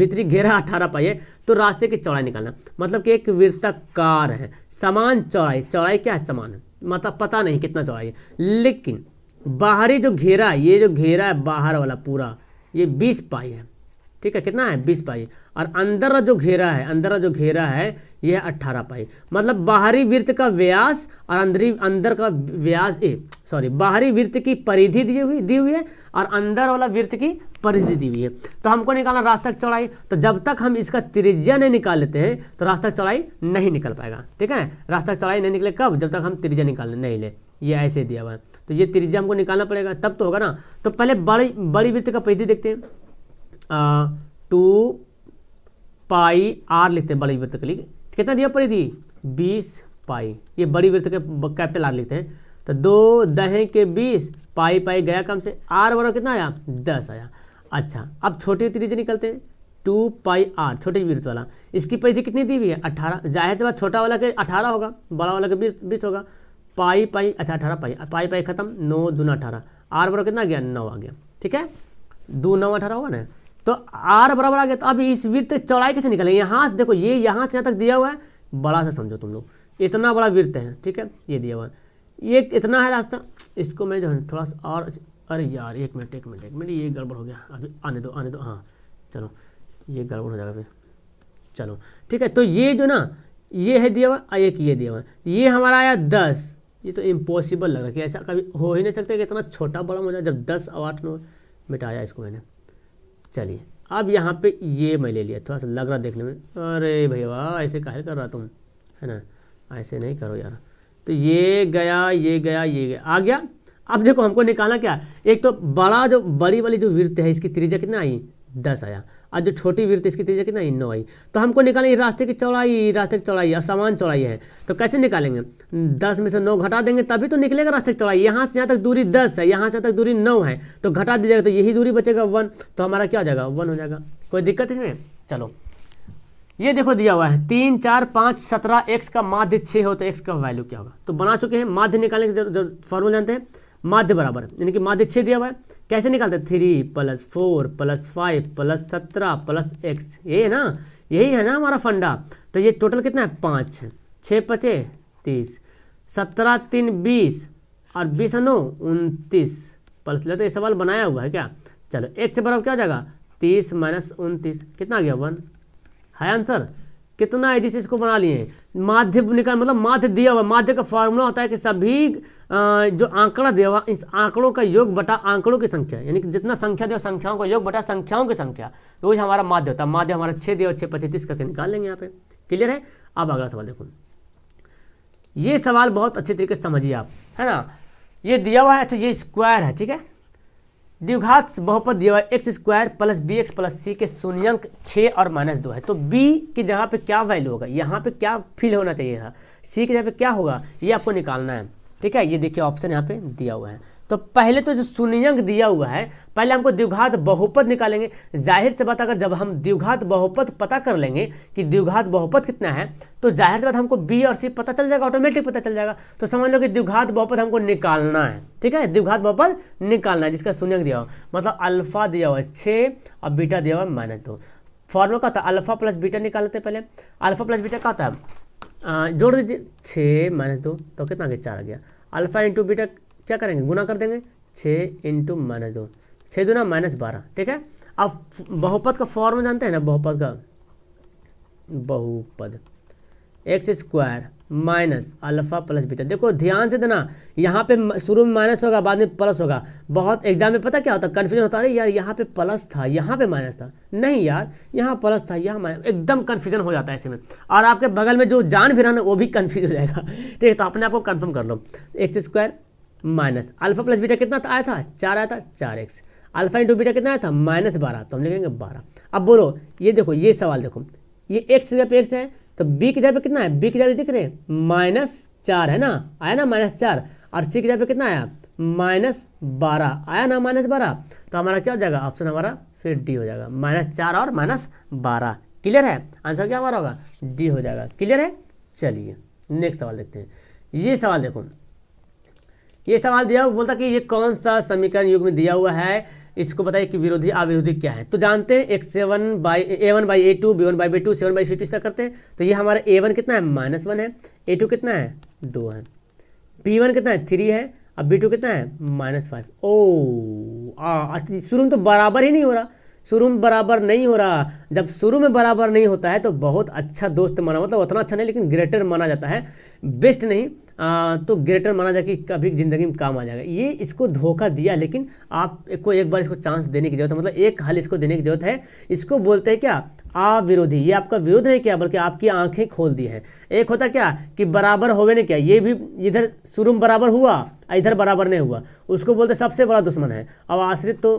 Speaker 1: भीतरी घेरा अठारह पाई है तो रास्ते की चौड़ाई निकालना मतलब कि एक वृत्ताकार है समान चौड़ाई चौड़ाई क्या है समान है मतलब पता नहीं कितना चौड़ाई है लेकिन बाहरी जो घेरा ये जो घेरा है बाहर वाला पूरा ये बीस पाई है ठीक है कितना है बीस पाई और अंदर जो घेरा है अंदर जो घेरा है यह है अट्ठारह पाई मतलब बाहरी वृत्त का व्यास और अंदरी अंदर का व्यास ए सॉरी बाहरी वृत्त की परिधि दी हुई दी हुई है और अंदर वाला वृत्त की परिधि दी हुई है तो हमको निकालना रास्ता चौड़ाई तो जब तक हम इसका त्रिज्या नहीं निकाल लेते हैं तो रास्ता चौड़ाई नहीं निकल पाएगा ठीक है रास्ता चौड़ाई नहीं निकले कब जब तक हम त्रिज्या निकाल नहीं ले ये ऐसे दिया हुआ है तो ये त्रिज्या हमको निकालना पड़ेगा तब तो होगा ना तो पहले बड़ी बड़ी वृत्त का परिधि देखते हैं टू पाई आर लिखते हैं बड़ी वृत्त के लिए कितना दिया परिधि बीस पाई ये बड़ी वृत्त के कैपिटल आर लिखते हैं तो दो दहे के बीस पाई पाई गया कम से आर बराबर कितना आया दस आया अच्छा अब छोटी त्रिज निकलते हैं टू पाई आर छोटे वृत्त वाला इसकी परिधि कितनी दी हुई है अठारह जाहिर से बात छोटा वाला के अठारह होगा बड़ा वाला के बीस होगा पाई पाई अच्छा अठारह पाई पाई पाई खत्म नौ दूना अठारह आर बराबर कितना गया नौ आ गया ठीक है दो नौ अठारह होगा ना तो आर बराबर आ गया तो अब इस वृत्त चौड़ाई कैसे निकले यहाँ से देखो ये यहाँ से यहाँ तक दिया हुआ है बड़ा सा समझो तुम लोग इतना बड़ा वृत्त है ठीक है ये दिया हुआ है ये इतना है रास्ता इसको मैं जो है थोड़ा सा और अरे यार एक मिनट एक मिनट एक मिनट ये गड़बड़ हो गया अभी आने दो आने दो हाँ चलो ये गड़बड़ हो जाएगा फिर चलो ठीक है तो ये जो ना ये है दिया हुआ एक ये दिया हुआ ये हमारा आया दस ये तो इम्पॉसिबल लग रहा है कि ऐसा कभी हो ही नहीं सकता कि इतना छोटा बड़ा मजा जब दस आठ में मिटाया इसको मैंने चलिए अब यहाँ पे ये मैं ले लिया थोड़ा सा लग रहा देखने में अरे भैया वाह ऐसे काहे कर रहा तुम है ना ऐसे नहीं करो यार तो ये गया ये गया ये गया आ गया अब देखो हमको निकालना क्या एक तो बड़ा जो बड़ी वाली जो वृत्त है इसकी त्रिज्या कितना आई दस आया और जो छोटी वृत्त इसकी त्रिज्या कितना नौ आई तो हमको निकालें इस रास्ते की चौड़ाई रास्ते की चौड़ाई असमान चौड़ाई है तो कैसे निकालेंगे दस में से नौ घटा देंगे तभी तो निकलेगा रास्ते की चौड़ाई यहाँ से यहाँ तक दूरी दस है यहाँ से तक दूरी नौ है तो घटा दीजिएगा तो यही दूरी बचेगा वन तो हमारा क्या हो जाएगा वन हो जाएगा कोई दिक्कत इसमें चलो ये देखो दिया हुआ है तीन चार पाँच सत्रह एक्स का माध्य छः हो तो एक्स का वैल्यू क्या होगा तो बना चुके हैं माध्य निकालने के जो फॉर्मूला जानते हैं माध्य बराबर यानी कि माध्य छः दिया हुआ है कैसे निकालते three plus four plus five plus सत्रह प्लस एक्स ये है ना यही है ना हमारा फंडा तो ये टोटल कितना है पाँच है छः पचे तीस सत्रह तीन बीस और बीस नौ उनतीस प्लस लेते तो ये सवाल बनाया हुआ है क्या चलो एक से बराबर क्या हो जाएगा तीस माइनस उनतीस कितना आ गया वन है आंसर कितना है जिसे इसको बना लिए माध्य निकाल मतलब माध्य दिया हुआ माध्य का फॉर्मूला होता है कि सभी जो आंकड़ा दिया हुआ इस आंकड़ों का योग बटा आंकड़ों की संख्या यानी कि जितना संख्या दिया संख्याओं का योग बटा संख्याओं की संख्या तो वही हमारा माध्य होता है माध्य हमारा छः दिया छः पच्चीस करके निकाल लेंगे यहाँ पे क्लियर है अब अगला सवाल देखो ये सवाल बहुत अच्छे तरीके से समझिए आप है ना ये दिया हुआ है अच्छा ये स्क्वायर है ठीक है द्विघात बहुपद दिया हुआ x square plus B x plus C के शून्यंक छः और माइनस दो है तो बी की जगह पे क्या वैल्यू होगा यहाँ पे क्या फील होना चाहिए था सी की जगह पे क्या होगा ये आपको निकालना है ठीक है ये देखिए ऑप्शन यहाँ पे दिया हुआ है तो पहले तो जो शून्यंक दिया हुआ है पहले हमको द्विघात बहुपद निकालेंगे जाहिर से बात अगर जब हम द्विघात बहुपद पता कर लेंगे कि द्विघात बहुपद कितना है तो जाहिर से बात हमको बी और सी पता चल जाएगा ऑटोमेटिक पता चल जाएगा तो समझ लो कि द्विघात बहुपद हमको निकालना है ठीक है द्विघात बहुपद निकालना है जिसका शून्यंक दिया हुआ मतलब अल्फा दिया हुआ है छः और बीटा दिया हुआ है माइनस दो फॉर्मूला का होता है अल्फा प्लस बीटा निकाल लेते पहले अल्फा प्लस बीटा का होता है जोड़ दीजिए छः माइनस दो तो कितना आगे चार आ गया अल्फा इंटू बीटा क्या करेंगे गुना कर देंगे छः इंटू माइनस दो छः दुना माइनस बारह ठीक है अब बहुपद का फॉर्म जानते हैं ना बहुपद का बहुपद x square minus alpha plus beta देखो ध्यान से देना यहाँ पे शुरू में माइनस होगा बाद में प्लस होगा बहुत एग्जाम में पता क्या होता है कन्फ्यूजन होता है यार यहाँ पे प्लस था यहाँ पे माइनस था नहीं यार यहाँ प्लस था यहाँ माइनस एकदम कन्फ्यूजन हो जाता है ऐसे में और आपके बगल में जो जान भी रहना वो भी कन्फ्यूज हो जाएगा ठीक है तो अपने आप को कन्फर्म कर लो x square minus alpha plus beta कितना आया था चार आया था चार एक्स अल्फा इंटू बीटा कितना आया था माइनस बारह तो हम लिखेंगे बारह अब बोलो ये देखो ये सवाल देखो ये एक्स जगह पे एक्स है तो बी की जगह पे कितना है बी की जगह दिख रहे हैं माइनस चार है ना आया ना माइनस चार और सी की जगह पे कितना आया माइनस बारह आया ना माइनस बारह तो हमारा क्या हो जाएगा ऑप्शन हमारा फिर डी हो जाएगा माइनस चार और माइनस बारह क्लियर है आंसर क्या हमारा होगा डी हो जाएगा क्लियर है चलिए नेक्स्ट सवाल देखते हैं ये सवाल देखो ये सवाल दिया हुआ बोलता कि ये कौन सा समीकरण युग में दिया हुआ है इसको बताइए कि विरोधी अविरोधी क्या है तो जानते हैं एक seven by A one by A two B one by B two seven by C two इस तरह करते हैं तो ये हमारा ए वन कितना है माइनस वन है ए टू कितना है दो है बी वन कितना है थ्री है अब बी टू कितना है माइनस फाइव ओ शुरू में तो बराबर ही नहीं हो रहा शुरू में बराबर नहीं हो रहा जब शुरू में बराबर नहीं होता है तो बहुत अच्छा दोस्त माना मतलब उतना अच्छा नहीं लेकिन ग्रेटर माना जाता है बेस्ट नहीं आ, तो ग्रेटर माना जाए कि कभी ज़िंदगी में काम आ जाएगा ये इसको धोखा दिया लेकिन आपको एक बार इसको चांस देने की जरूरत है मतलब एक हल इसको देने की जरूरत है इसको बोलते हैं क्या अविरोधी ये आपका विरोध नहीं क्या बल्कि आपकी आंखें खोल दी हैं एक होता क्या कि बराबर होवे ने क्या ये भी इधर शुरू में बराबर हुआ इधर बराबर नहीं हुआ उसको बोलते सबसे बड़ा दुश्मन है अब आश्रित तो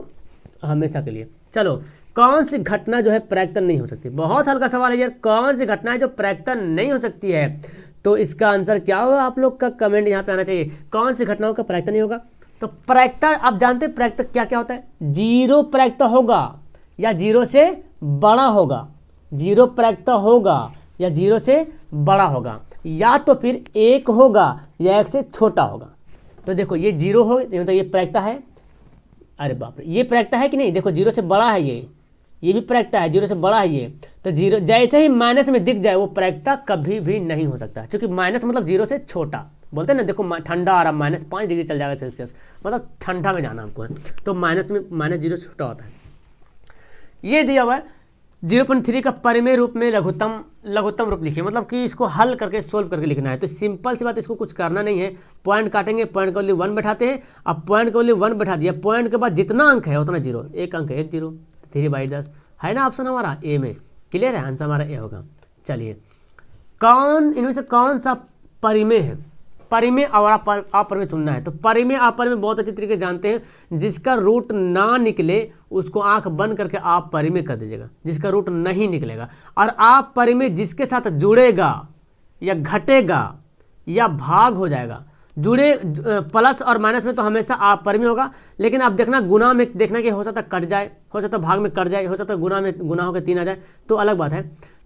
Speaker 1: हमेशा के लिए चलो कौन सी घटना जो है प्रैक्तन नहीं हो सकती बहुत हल्का सवाल है यार कौन सी घटना है जो प्रैक्तन नहीं हो सकती है तो इसका आंसर क्या होगा आप लोग का कमेंट यहाँ पे आना चाहिए कौन सी घटनाओं का प्रैक्तन नहीं होगा तो प्रैक्ता आप जानते हैं क्या क्या होता है जीरो प्रैक्ता होगा या जीरो से बड़ा होगा जीरो प्रैक्ता होगा या जीरो से बड़ा होगा या तो फिर एक होगा या एक से छोटा होगा तो देखो ये जीरो हो मतलब ये प्रैक्ता है अरे बाप रे ये प्रैक्टा है कि नहीं देखो जीरो से बड़ा है ये ये भी प्रैक्टा है जीरो से बड़ा है ये तो जीरो जैसे ही माइनस में दिख जाए वो प्रैक्टा कभी भी नहीं हो सकता क्योंकि माइनस मतलब जीरो से छोटा बोलते हैं ना देखो ठंडा आ रहा माइनस पाँच डिग्री चल जाएगा सेल्सियस मतलब ठंडा में जाना आपको है तो माइनस में माइनस जीरो से छोटा होता है ये दिया हुआ है जीरो पॉइंट थ्री का परिमेय रूप में लघुतम लघुत्तम रूप लिखिए मतलब कि इसको हल करके सोल्व करके लिखना है तो सिंपल सी बात इसको कुछ करना नहीं है पॉइंट काटेंगे पॉइंट का वैल्यू वन बैठाते हैं अब पॉइंट का वैल्यू वन बैठा दिया पॉइंट के बाद जितना अंक है उतना जीरो एक अंक है एक जीरो थ्री बाई दस है ना ऑप्शन हमारा ए में क्लियर है आंसर हमारा ए होगा चलिए कौन इनमें से कौन सा परिमेय है परिमेय और अपरिमेय चुनना है तो परिमेय अपरिमेय बहुत अच्छे तरीके जानते हैं जिसका रूट ना निकले उसको आंख बंद करके आप परिमेय कर दीजिएगा जिसका रूट नहीं निकलेगा और आप परिमेय जिसके साथ जुड़ेगा या घटेगा या भाग हो जाएगा जुड़े प्लस और माइनस में तो हमेशा आप पर में होगा लेकिन आप देखना गुना में देखना कि हो सकता कट जाए हो सकता भाग में कट जाए हो सकता गुना में गुना होकर तीन आ जाए तो अलग बात है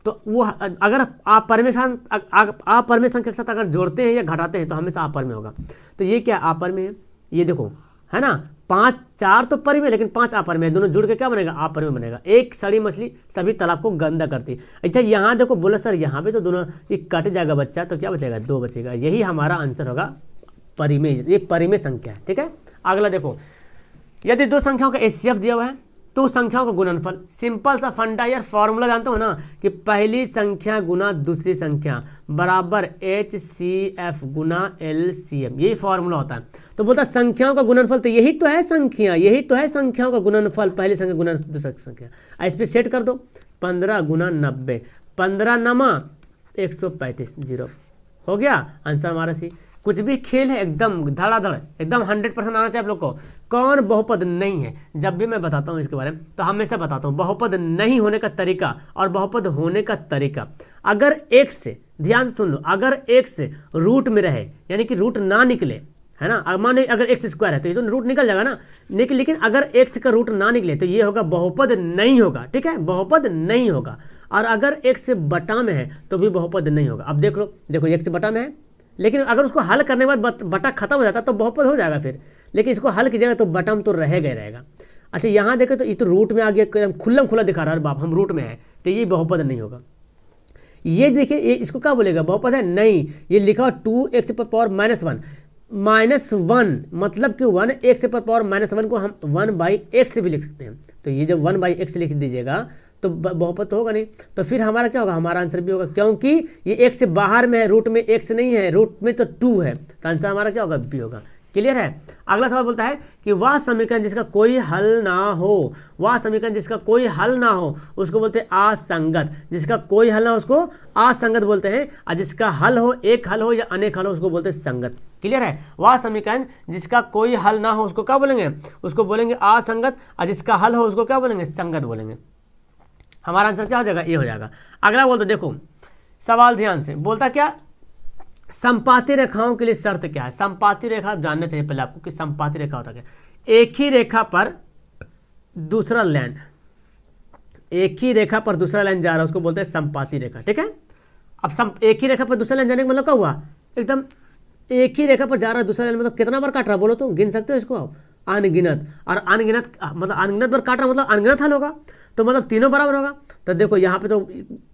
Speaker 1: तो वो अगर आप परमेशन आप परमेशान के साथ अगर जोड़ते हैं या घटाते हैं तो हमेशा आप पर में होगा तो ये क्या आप पर में है ये देखो है ना पाँच चार तो पर में लेकिन पाँच आपर में दोनों जुड़ के क्या बनेगा आपर में बनेगा एक सड़ी मछली सभी तालाब को गंदा करती अच्छा यहाँ देखो बोला सर यहाँ पे तो दोनों ये कट जाएगा बच्चा तो क्या बचेगा दो बचेगा यही हमारा आंसर होगा परिमेय ये परिमेय संख्या है ठीक है अगला देखो यदि दो संख्याओं का एसीएफ दिया हुआ है तो संख्याओं का गुणनफल सिंपल सा फंडा यार फॉर्मूला जानते हो ना कि पहली संख्या गुना दूसरी संख्या बराबर एच सी एफ गुना एल सी एम यही फॉर्मूला होता है तो बोलता है संख्याओं का गुणनफल तो यही तो है संख्या यही तो है संख्याओं का गुणनफल पहली संख्या गुना दूसरी संख्या इस पर सेट कर दो पंद्रह गुना नब्बे पंद्रह नमा एक सौ पैंतीस जीरो हो गया आंसर हमारा सी कुछ भी खेल है एकदम धड़ाधड़ एकदम हंड्रेड परसेंट आना चाहिए आप लोग को कौन बहुपद नहीं है जब भी मैं बताता हूँ इसके बारे में तो हमेशा बताता हूँ बहुपद नहीं होने का तरीका और बहुपद होने का तरीका अगर एक से ध्यान से सुन लो अगर एक से रूट में रहे यानी कि रूट ना निकले है ना मान अगर एक्स स्क्वायर है तो ये तो रूट निकल जाएगा ना लेकिन लेकिन अगर एक्स का रूट ना निकले तो ये होगा बहुपद नहीं होगा ठीक है बहुपद नहीं होगा और अगर एक से बटा में है तो भी बहुपद नहीं होगा अब देख लो देखो एक से बटा में है लेकिन अगर उसको हल करने के बाद बटा खत्म हो जाता तो बहुपद हो जाएगा फिर लेकिन इसको हल कीजिएगा तो बटम तो रह गए रहेगा अच्छा यहाँ देखें तो ये तो रूट में आ गया एकदम खुल्लम खुला दिखा रहा है बाप हम रूट में है तो ये बहुपद नहीं होगा ये देखिए ये इसको क्या बोलेगा बहुपद है नहीं ये लिखा टू एक्स पर power minus one minus one मतलब कि वन एक्स पर पावर माइनस वन को हम वन बाई एक्स भी लिख सकते हैं तो ये जब वन बाई एक्स लिख दीजिएगा तो बहुपत तो होगा नहीं तो फिर हमारा क्या होगा हमारा आंसर भी होगा क्योंकि ये एक से बाहर में है रूट में एक से नहीं है रूट में तो टू है तो आंसर हमारा क्या होगा बी होगा क्लियर है अगला सवाल बोलता है कि वह समीकरण जिसका कोई हल ना हो वह समीकरण जिसका कोई हल ना हो उसको बोलते हैं असंगत जिसका कोई हल ना हो उसको असंगत बोलते हैं और जिसका हल हो एक हल हो या अनेक हल हो उसको बोलते हैं संगत क्लियर है वह समीकरण जिसका कोई हल ना हो उसको क्या बोलेंगे उसको बोलेंगे असंगत और जिसका हल हो उसको क्या बोलेंगे संगत बोलेंगे हमारा आंसर क्या हो जाएगा ए हो जाएगा अगला बोलते देखो सवाल ध्यान से बोलता क्या संपाति रेखाओं के लिए शर्त क्या है संपाति रेखा जानना चाहिए पहले आपको कि संपाति रेखा होता क्या एक ही रेखा पर दूसरा लाइन एक ही रेखा पर दूसरा लाइन जा रहा है उसको बोलते हैं संपाति रेखा ठीक है अब सम एक ही रेखा पर दूसरा लाइन जाने का मतलब क्या हुआ एकदम एक ही रेखा पर जा रहा है दूसरा लाइन मतलब कितना बार काट रहा है बोलो तो गिन सकते हो इसको आप अनगिनत और अनगिनत मतलब अनगिनत बार काट रहा मतलब अनगिनत हल होगा तो मतलब तीनों बराबर होगा तो देखो यहाँ पे तो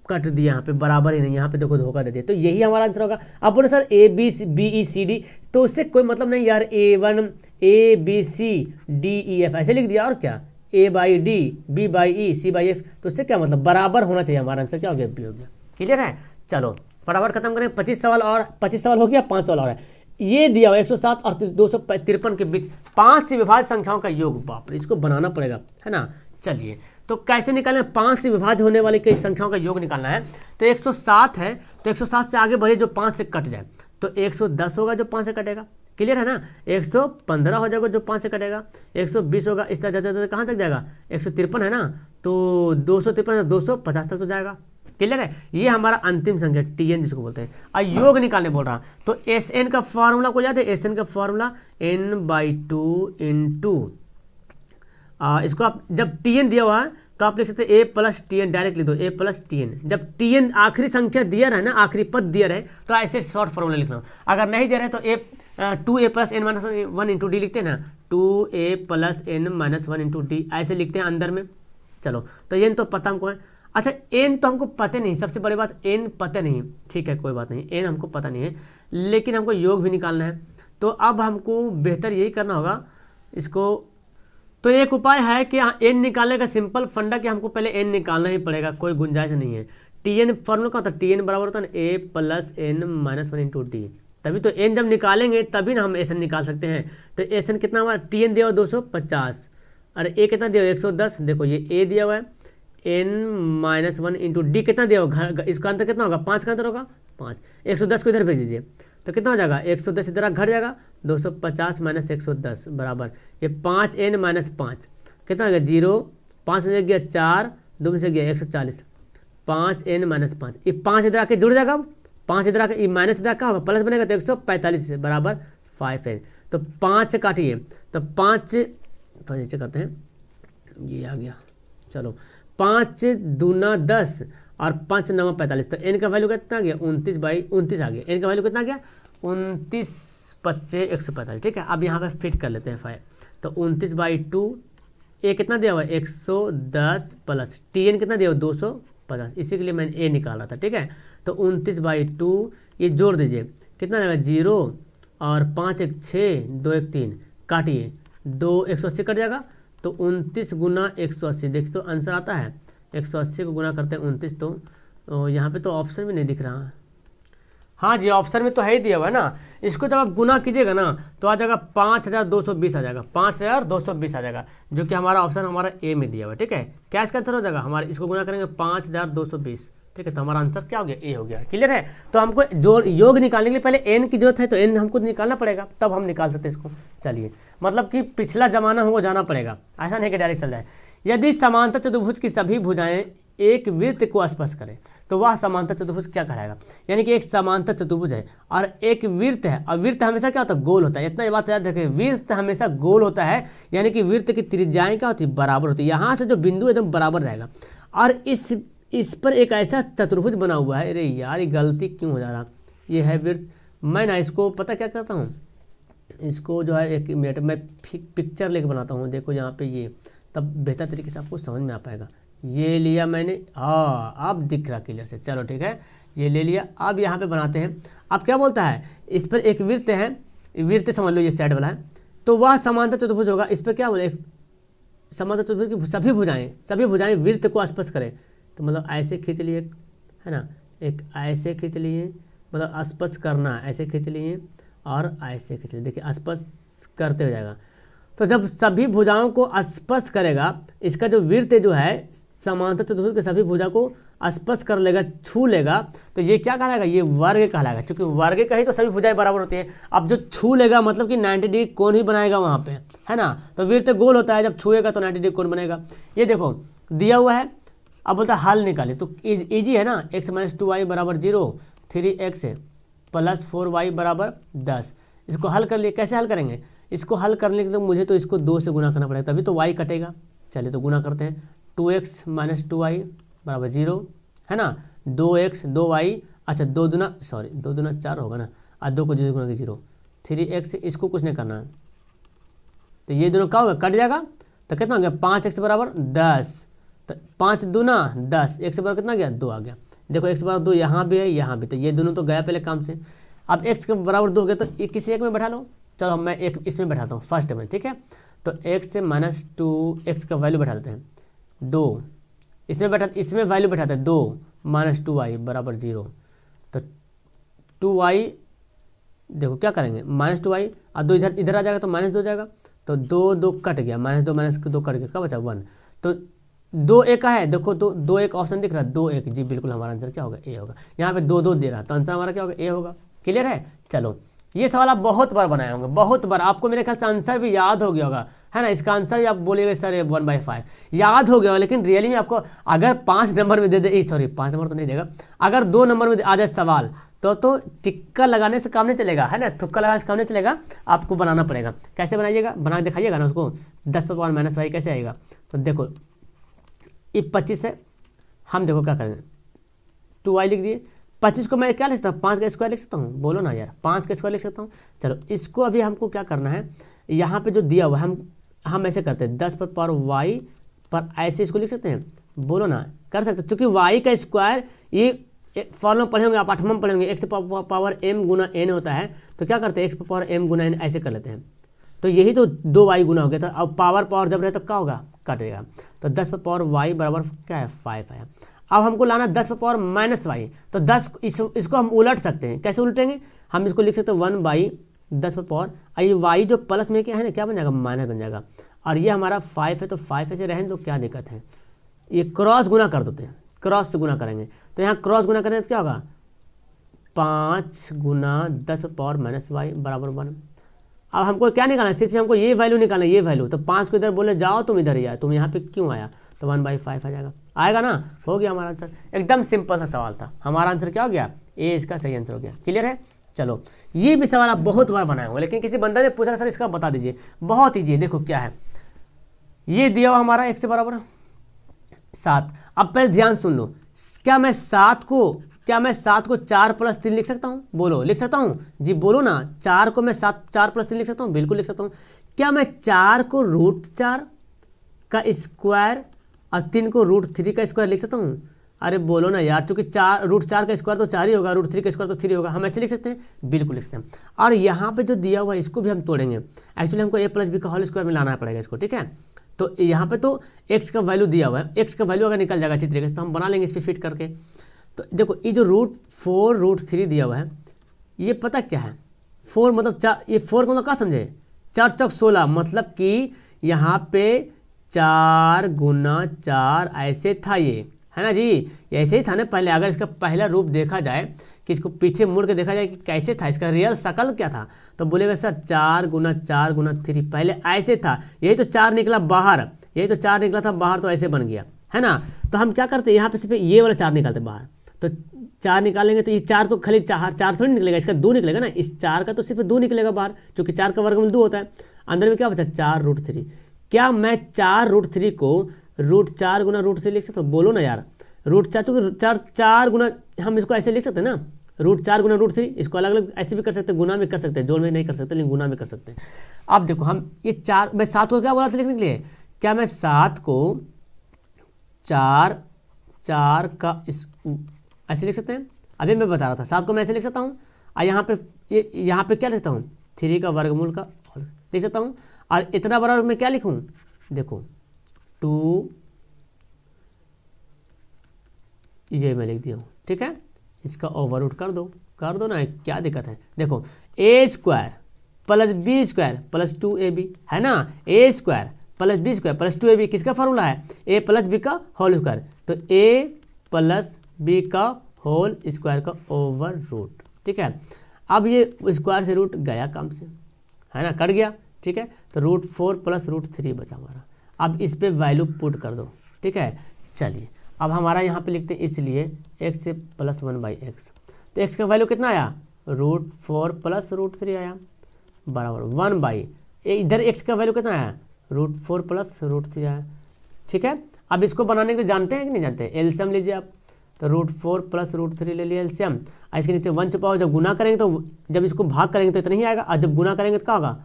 Speaker 1: कट दिया यहाँ पे बराबर ही नहीं यहाँ पे देखो धोखा दे दिया तो यही हमारा आंसर होगा अब बोले sir A B B E C D तो उससे कोई मतलब नहीं यार A one A B C D E F ऐसे लिख दिया और क्या A by D B by E C by F तो उससे क्या मतलब बराबर होना चाहिए हमारा आंसर क्या हो गया बी हो गया क्लियर है चलो फटाफट खत्म करें पच्चीस सवाल और पच्चीस सवाल हो गया पाँच सवाल और है ये दिया हुआ सात और दो के बीच पाँच से विभाजित संख्याओं का योग बाप इसको बनाना पड़ेगा है ना चलिए तो कैसे निकालना है पाँच से विभाज्य होने वाली कई संख्याओं का योग निकालना है तो 107 है तो 107 से आगे बढ़े जो पाँच से कट जाए तो 110 होगा जो पाँच से कटेगा क्लियर है ना 115 हो जाएगा जो पाँच से कटेगा 120 होगा इस तरह जाते जाते कहाँ तक जाएगा एक है ना तो दो सौ तिरपन तो दो तक तो जाएगा क्लियर है ये हमारा अंतिम संख्या टी एन जिसको बोलते हैं और योग निकालने बोल रहा तो एस एन का फॉर्मूला को याद है एस एन का formula N by two into two आ, इसको आप जब टी एन दिया हुआ है तो आप लिख सकते हैं A plus T N direct लिख दो ए प्लस टी एन जब टी एन आखिरी संख्या दिया रहे ना आखिरी पद दिया रहे तो ऐसे शॉर्ट फॉर्मूला लिख रहा हूँ अगर नहीं दे रहे तो A two A plus N minus one into D लिखते हैं ना two A plus N minus one into D ऐसे लिखते हैं अंदर में चलो तो एन तो पता हमको है अच्छा एन तो हमको पता नहीं सबसे बड़ी बात एन पता नहीं ठीक है कोई बात नहीं एन हमको पता नहीं है लेकिन हमको योग भी निकालना है तो अब हमको बेहतर यही करना होगा इसको तो एक उपाय है कि एन निकालने का सिंपल फंडा कि हमको पहले एन निकालना ही पड़ेगा कोई गुंजाइश नहीं है टी एन फॉर्मूला का होता है टी एन बराबर होता है ना A plus N minus one into T तभी तो एन जब निकालेंगे तभी ना हम एस एन निकाल सकते हैं तो एस एन कितना हमारा टी एन दिया हुआ दो सौ पचास अरे ए कितना दिया हुआ एक सौ दस देखो ये ए दिया हुआ है N minus one into D कितना दिया घर इसका अंतर कितना होगा पाँच का अंतर होगा पाँच एक सौ दस को इधर भेज दीजिए तो कितना हो जाएगा 110 इधर घट जाएगा 250 सौ पचास माइनस एक बराबर ये पाँच एन माइनस पाँच कितना हो गया जीरो पाँच से गया चार दो में से गया एक सौ चालीस पाँच एन माइनस पाँच ये पाँच इधर आके जुड़ जाएगा पाँच इधर आके ये माइनस इधर का होगा प्लस बनेगा तो एक बराबर फाइव एन तो पाँच से काटिए तो पाँच तो नीचे करते हैं ये आ गया चलो पाँच दूना दस और पाँच नवा पैंतालीस तो एन का वैल्यू कितना गया उनतीस बाई उनतीस आ गया एन का वैल्यू कितना गया उनतीस पच्चे एक सौ पैंतालीस ठीक है अब यहाँ पे फिट कर लेते हैं फाइव तो उनतीस बाई टू ए कितना दिया हुआ है एक सौ दस प्लस टी एन कितना दिया हुआ दो सौ पचास इसी के लिए मैंने ए निकाला था ठीक है तो उनतीस बाई टू ये जोड़ दीजिए कितना जाएगा जीरो और पाँच एक छः दो एक तीन काटिए दो एक सौ अस्सी कट जाएगा तो उनतीस गुना एक सौ अस्सी देखिए तो आंसर आता है एक सौ अस्सी को गुना करते हैं उनतीस तो, तो यहाँ पे तो ऑप्शन भी नहीं दिख रहा हाँ जी ऑप्शन में तो है ही दिया हुआ है ना इसको जब आप गुना कीजिएगा ना तो आ जाएगा पाँच हज़ार दो सौ बीस आ जाएगा पाँच हज़ार दो सौ बीस आ जाएगा जो कि हमारा ऑप्शन हमारा ए में दिया हुआ है ठीक है क्या इसका आंसर हो जाएगा हमारे इसको गुना करेंगे पाँच हज़ार दो सौ बीस ठीक है तो हमारा आंसर क्या हो गया ए हो गया क्लियर है तो हमको जो योग निकालने के लिए पहले एन की जरूरत है तो एन हमको निकालना पड़ेगा तब हम निकाल सकते हैं इसको चलिए मतलब कि पिछला जमाना हमको जाना पड़ेगा ऐसा नहीं कि डायरेक्ट चल जाए यदि समांतर चतुर्भुज की सभी भुजाएं एक वृत्त को स्पर्श करें तो वह समांतर चतुर्भुज क्या कहलाएगा यानी कि एक समांतर चतुर्भुज है और एक वृत्त है और वृत्त हमेशा क्या होता है गोल होता है इतना ये बात याद रखें वृत्त हमेशा गोल होता है यानी कि वृत्त की त्रिज्याएं क्या होती है बराबर होती है यहाँ से जो बिंदु एकदम बराबर रहेगा और इस इस पर एक ऐसा चतुर्भुज बना हुआ है अरे यार गलती क्यों हो जा रहा ये है वृत्त मैं ना इसको पता क्या करता हूँ इसको जो है एक मिनट मैं पिक्चर लेके बनाता हूँ देखो यहाँ पे ये यह। तब बेहतर तरीके से आपको समझ में आ पाएगा ये लिया मैंने हाँ अब दिख रहा क्लियर से चलो ठीक है ये ले लिया अब यहाँ पे बनाते हैं अब क्या बोलता है इस पर एक वृत्त है वृत्त समझ लो ये सेट वाला है तो वह समांतर चतुर्भुज होगा इस पर क्या बोले समानता चतुर्भुज की सभी भुजाएं सभी भुजाएं वृत्त को स्पर्श करें तो मतलब ऐसे खींच लिए है ना एक ऐसे खींच लिए मतलब स्पर्श करना ऐसे खींच लिए और ऐसे खींच लिए देखिए स्पर्श करते हो जाएगा तो जब सभी भुजाओं को स्पर्श करेगा इसका जो वृत्त जो है समांतर चतुर्भुज तो के सभी भुजा को स्पर्श कर लेगा छू लेगा तो ये क्या कहलाएगा ये वर्ग कहलाएगा क्योंकि वर्ग का ही तो सभी भुजाएं बराबर होती है अब जो छू लेगा मतलब कि 90 डिग्री कोण ही बनाएगा वहाँ पे है ना तो वृत्त गोल होता है जब छूएगा तो 90 डिग्री कोण बनेगा ये देखो दिया हुआ है अब बोलता है हल निकाले तो ईजी है ना एक्स माइनस टू वाई बराबर zero three X plus four Y बराबर दस इसको हल कर लिए कैसे हल करेंगे इसको हल करने के लिए तो मुझे तो इसको दो से गुना करना पड़ेगा तभी तो वाई कटेगा चलिए तो गुना करते हैं two X minus two Y बराबर जीरो है ना दो एक्स दो वाई अच्छा दो दुना सॉरी दो दुना चार होगा ना और दो को जीरो गुना जीरो थ्री एक्स इसको कुछ नहीं करना है तो ये दोनों क्या होगा कट जाएगा तो कितना हो गया पाँच एक्स बराबर दस तो पाँच दुना दस एक से बराबर कितना गया दो आ गया देखो एक से बराबर दो यहाँ भी है यहाँ भी तो ये दोनों तो गया पहले काम से अब एक्स के बराबर दो हो गया तो एक किसी एक में बैठा लो चलो मैं एक इसमें बैठाता हूँ फर्स्ट में ठीक है तो एक्स से माइनस टू एक्स का वैल्यू बैठा देते हैं दो इसमें बैठा इसमें वैल्यू बैठाते हैं दो माइनस टू वाई बराबर जीरो तो टू वाई देखो क्या करेंगे माइनस टू वाई और दो इधर इधर आ जाएगा तो माइनस दो जाएगा तो दो दो कट गया माइनस दो माइनस दो कट गया क्या बचा वन तो दो एक का है देखो दो तो दो एक ऑप्शन दिख रहा है दो एक जी बिल्कुल हमारा आंसर क्या होगा ए होगा यहाँ पे दो दो दे रहा है तो आंसर हमारा क्या होगा ए होगा क्लियर है चलो ये सवाल आप बहुत बार बनाए होंगे बहुत बार आपको मेरे ख्याल से आंसर भी याद हो गया होगा है ना इसका आंसर भी आप बोलेंगे सर वन बाई फाइव याद हो गया होगा लेकिन रियली में आपको अगर पाँच नंबर में दे दे सॉरी पाँच नंबर तो नहीं देगा अगर दो नंबर में आ जाए सवाल तो तो टिक्का लगाने से काम नहीं चलेगा है ना थुक्का लगाने से काम नहीं चलेगा आपको बनाना पड़ेगा कैसे बनाइएगा बना दिखाइएगा ना उसको दस पर पावर माइनस वाई कैसे आएगा तो देखो ये पच्चीस है हम देखो क्या करेंगे टू वाई लिख दिए पच्चीस को मैं क्या लिख सकता हूँ पाँच का स्क्वायर लिख सकता हूँ बोलो ना यार पाँच का स्क्वायर लिख सकता हूँ चलो इसको अभी हमको क्या करना है यहाँ पे जो दिया हुआ है हम हम ऐसे करते हैं दस पर पावर वाई पर ऐसे इसको लिख सकते हैं बोलो ना कर सकते चूँकि वाई का स्क्वायर ये फॉर्म में पढ़े होंगे आप आठवा में पढ़े होंगे एक्स पावर एम गुना एन होता है तो क्या करते हैं एक्स पावर एम गुना एन ऐसे कर लेते हैं तो यही तो दो वाई गुना हो गया था अब पावर पावर जब रहे तो क्या होगा कटेगा तो दस पर पावर वाई बराबर क्या है फाइव है अब हमको लाना दस पावर माइनस वाई तो दस इस, इसको हम उलट सकते हैं कैसे उलटेंगे हम इसको लिख सकते हैं वन बाई दस पावर आई ये वाई जो प्लस में क्या है ना क्या बन जाएगा माइनस बन जाएगा और ये हमारा फाइव है तो फाइव ऐसे रहें तो क्या दिक्कत है ये क्रॉस गुना कर देते हैं क्रॉस से गुना करेंगे तो यहाँ क्रॉस गुना करेंगे तो क्या होगा पाँच गुना दस पावर माइनस वाई बराबर वन अब हमको क्या निकालना है सिर्फ हमको ये वैल्यू निकालना है ये वैल्यू तो पाँच को इधर बोले जाओ तुम इधर ही आए तुम यहाँ पे क्यों आया तो वन बाई फाइव आ जाएगा आएगा ना हो गया हमारा आंसर एकदम सिंपल सा सवाल था हमारा आंसर क्या हो गया ए इसका सही आंसर हो गया क्लियर है चलो ये भी सवाल आप बहुत बार बनाए होंगे लेकिन किसी बंदा ने पूछा सर इसका बता दीजिए बहुत ईजी देखो क्या है ये दिया हुआ हमारा एक से बराबर सात अब पहले ध्यान सुन लो क्या मैं सात को क्या मैं सात को चार प्लस तीन लिख सकता हूँ बोलो लिख सकता हूँ जी बोलो ना चार को मैं सात चार प्लस तीन लिख सकता हूँ बिल्कुल लिख सकता हूँ क्या मैं चार को रूट चार का स्क्वायर और तीन को रूट थ्री का स्क्वायर लिख सकता हूँ अरे बोलो ना यार क्योंकि चार रूट चार का स्क्वायर तो चार ही होगा रूट थ्री का स्क्वायर तो थ्री होगा हम ऐसे लिख सकते हैं बिल्कुल लिख सकते हैं और यहाँ पे जो दिया हुआ है इसको भी हम तोड़ेंगे एक्चुअली हमको ए प्लस बी का होल स्क्वायर में लाना पड़ेगा इसको ठीक है तो यहाँ पे तो एक्स का वैल्यू दिया हुआ है एक्स का वैल्यू अगर निकल जाएगा अच्छी तरीके से तो हम बना लेंगे इस पर फिट करके तो देखो ये जो रूट फोर रूट थ्री दिया हुआ है ये पता क्या है फोर मतलब चार ये फोर का मतलब क्या समझे चार चौक सोलह मतलब कि यहाँ पे चार गुना चार ऐसे था ये है ना जी ऐसे ही था ना पहले अगर इसका पहला रूप देखा जाए कि इसको पीछे मुड़ के देखा जाए कि कैसे था इसका रियल शकल क्या था तो बोले वैसा चार गुना चार गुना थ्री पहले ऐसे था यही तो चार निकला बाहर यही तो चार निकला था बाहर तो ऐसे बन गया है ना तो हम क्या करते यहाँ पे सिर्फ ये वाला चार निकालते बाहर तो चार निकालेंगे तो ये चार तो खाली चार चार थोड़ी निकलेगा इसका दो निकलेगा ना इस चार का तो सिर्फ दो निकलेगा बाहर चूंकि चार का वर्गमूल दो होता है अंदर में क्या बचा चार रूट थ्री क्या मैं चार रूट थ्री को रूट चार गुना रूट थ्री लिख सकता हूँ बोलो ना यार रूट चार चूंकि चार चार गुना हम इसको ऐसे लिख सकते हैं ना रूट चार गुना रूट थ्री इसको अलग अलग ऐसे भी कर सकते हैं गुना भी कर सकते हैं जोड़ में नहीं कर सकते लेकिन गुना भी कर सकते हैं अब देखो हम ये चार मैं सात को क्या बोला था लिखने के लिए क्या मैं सात को चार चार का इस ऐसे लिख सकते हैं अभी मैं बता रहा था सात को मैं ऐसे लिख सकता हूँ और यहाँ पे ये यहाँ पे क्या लिखता हूँ थ्री का वर्गमूल का लिख सकता हूँ और इतना बराबर मैं क्या लिखूं देखो टू ये मैं लिख दिया हूं ठीक है इसका ओवर कर दो कर दो ना क्या दिक्कत है देखो A square plus B square plus two A B है ना A square plus B square plus two A B किसका फॉर्मूला है ए प्लस बी का होल स्क्वायर तो ए प्लस बी का होल स्क्वायर का ओवर रूट ठीक है अब ये स्क्वायर से रूट गया काम से है ना कट गया ठीक है तो root four plus root three बचा हमारा अब इस पर वैल्यू पुट कर दो ठीक है चलिए अब हमारा यहाँ पे लिखते हैं इसलिए X plus one by X तो एक्स का वैल्यू कितना आया root four plus root three आया बराबर वन बाई इधर एक्स का वैल्यू कितना आया root four plus root three आया ठीक है अब इसको बनाने के लिए जानते हैं कि नहीं जानते एल्शियम लीजिए आप तो root four plus root three ले लिया एल्शियम इसके नीचे वन छुपाओ जब गुना करेंगे तो जब इसको भाग करेंगे तो इतना ही आएगा और जब गुना करेंगे तो क्या होगा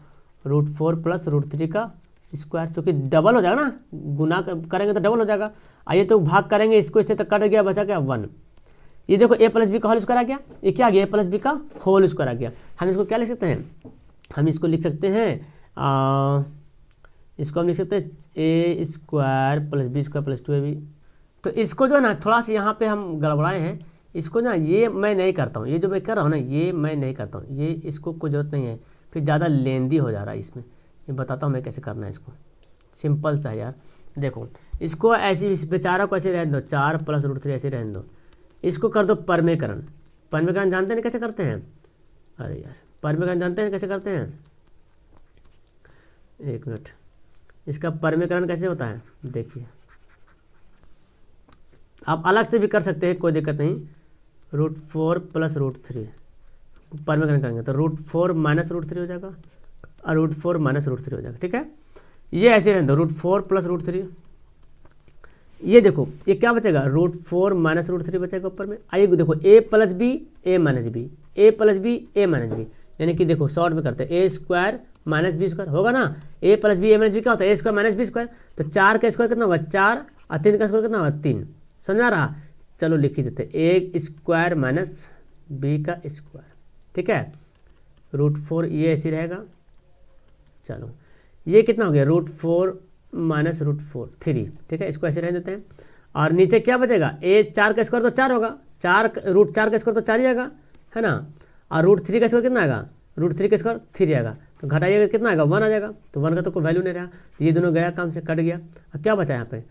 Speaker 1: root four plus root three का स्क्वायर चूँकि डबल हो जाएगा ना गुना करेंगे तो डबल हो जाएगा आइए तो भाग करेंगे इसको इससे तो कट गया बचा गया वन ये देखो ए प्लस बी का होल स्क्वायर आ गया ये क्या आ गया ए प्लस बी का होल स्क्वायर आ गया हम इसको क्या लिख सकते हैं हम इसको लिख सकते हैं आ, इसको हम लिख सकते हैं A square plus B square plus two A B तो इसको जो है ना थोड़ा सा यहाँ पे हम गड़बड़ाए हैं इसको ना ये मैं नहीं करता हूँ ये जो मैं कर रहा हूँ ना ये मैं नहीं करता हूँ ये इसको कोई ज़रूरत नहीं है फिर ज़्यादा लेंदी हो जा रहा है इसमें ये बताता हूँ मैं कैसे करना है इसको सिंपल सा यार देखो इसको ऐसे बेचारा को ऐसे रहने दो चार प्लस रूट थ्री ऐसे रहने दो इसको कर दो परमेकरण परमेकरण जानते हैं कैसे करते हैं अरे यार परमेकरण जानते हैं कैसे करते हैं एक मिनट इसका परमेकरण कैसे होता है देखिए आप अलग से भी कर सकते हैं कोई दिक्कत नहीं root four plus root three ऊपर में कनेक्ट करेंगे तो root four minus root three हो जाएगा और root four minus root three हो जाएगा ठीक है ये ऐसे रहने दो root four plus root three ये देखो ये क्या बचेगा root four minus root three बचेगा ऊपर में आइए देखो A plus B A minus B A plus B A minus B यानी कि देखो शॉर्ट में करते हैं A square minus B square होगा ना A plus B A minus B क्या होता है A square minus B square तो चार का स्क्वायर कितना होगा चार और तीन का स्क्वायर कितना होगा तीन समझा रहा चलो लिख ही देते ए स्क्वायर माइनस बी का स्क्वायर ठीक है रूट फोर ये ऐसे रहेगा चलो ये कितना हो गया root four minus root four three ठीक है इसको ऐसे रहने देते हैं और नीचे क्या बचेगा ए चार का स्क्वायर तो चार होगा चार रूट चार का स्क्वायर तो चार ही आएगा है ना और रूट थ्री का स्क्वायर कितना आएगा रूट थ्री का स्क्वायर थ्री आएगा तो घटाइएगा कितना आएगा वन आ जाएगा तो वन का तो कोई वैल्यू नहीं रहा ये दोनों गया काम से कट गया अब क्या बचा यहाँ पे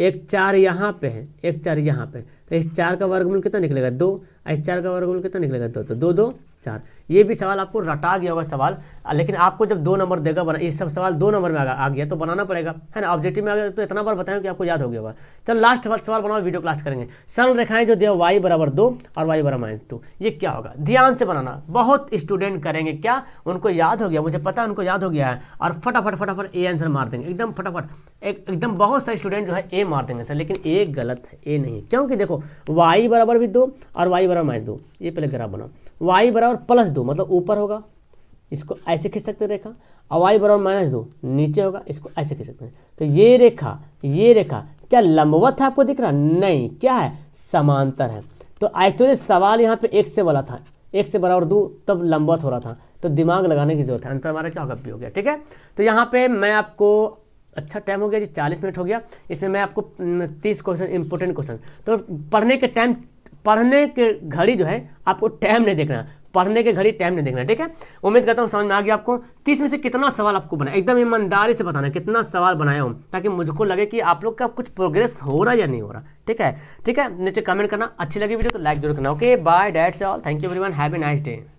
Speaker 1: एक चार यहाँ पे है एक चार यहाँ पे तो इस चार का वर्गमूल कितना निकलेगा दो इस चार का वर्गमूल कितना निकलेगा दो तो दो दो चार ये भी सवाल आपको रटा गया होगा सवाल लेकिन आपको जब दो नंबर देगा बना ये सब सवाल दो नंबर में आ, आ गया तो बनाना पड़ेगा है ना ऑब्जेक्टिव में आ गया तो इतना बार बताया कि आपको याद हो गया होगा चलो लास्ट सवाल बनाओ वीडियो क्लास करेंगे सरल रेखाएं जो दिया वाई बराबर दो और वाई बराबर माइनस टू ये क्या होगा ध्यान से बनाना बहुत स्टूडेंट करेंगे क्या उनको याद हो गया मुझे पता है उनको याद हो गया है और फटाफट फटाफट ए आंसर मार देंगे एकदम फटाफट एकदम बहुत सारे स्टूडेंट जो है ए मार देंगे सर लेकिन ए गलत है ए नहीं क्योंकि देखो वाई बराबर भी दो और वाई बराबर माइनस दो ये पहले ग्राफ बनाओ वाई बराबर प्लस दो मतलब ऊपर होगा इसको ऐसे खींच सकते हैं रेखा और वाई बराबर माइनस दो नीचे होगा इसको ऐसे खींच सकते हैं तो ये रेखा ये रेखा क्या लंबवत है आपको दिख रहा नहीं क्या है समांतर है तो एक्चुअली सवाल यहाँ पे एक से वाला था एक से बराबर दो तब लंबवत हो रहा था तो दिमाग लगाने की जरूरत है आंसर हमारा क्या होगा भी हो गया ठीक है तो यहाँ पर मैं आपको अच्छा टाइम हो गया जी चालीस मिनट हो गया इसमें मैं आपको तीस क्वेश्चन इंपॉर्टेंट क्वेश्चन तो पढ़ने के टाइम पढ़ने के घड़ी जो है आपको टाइम नहीं देखना पढ़ने के घड़ी टाइम नहीं देखना ठीक है उम्मीद करता हूँ समझ में आ गया आपको तीस में से कितना सवाल आपको बनाया एकदम ईमानदारी से बताना कितना सवाल बनाया हूँ ताकि मुझको लगे कि आप लोग का कुछ प्रोग्रेस हो रहा है या नहीं हो रहा ठीक है ठीक है नीचे कमेंट करना अच्छी लगी वीडियो तो लाइक जरूर करना okay bye that's all thank you very have heavy nice day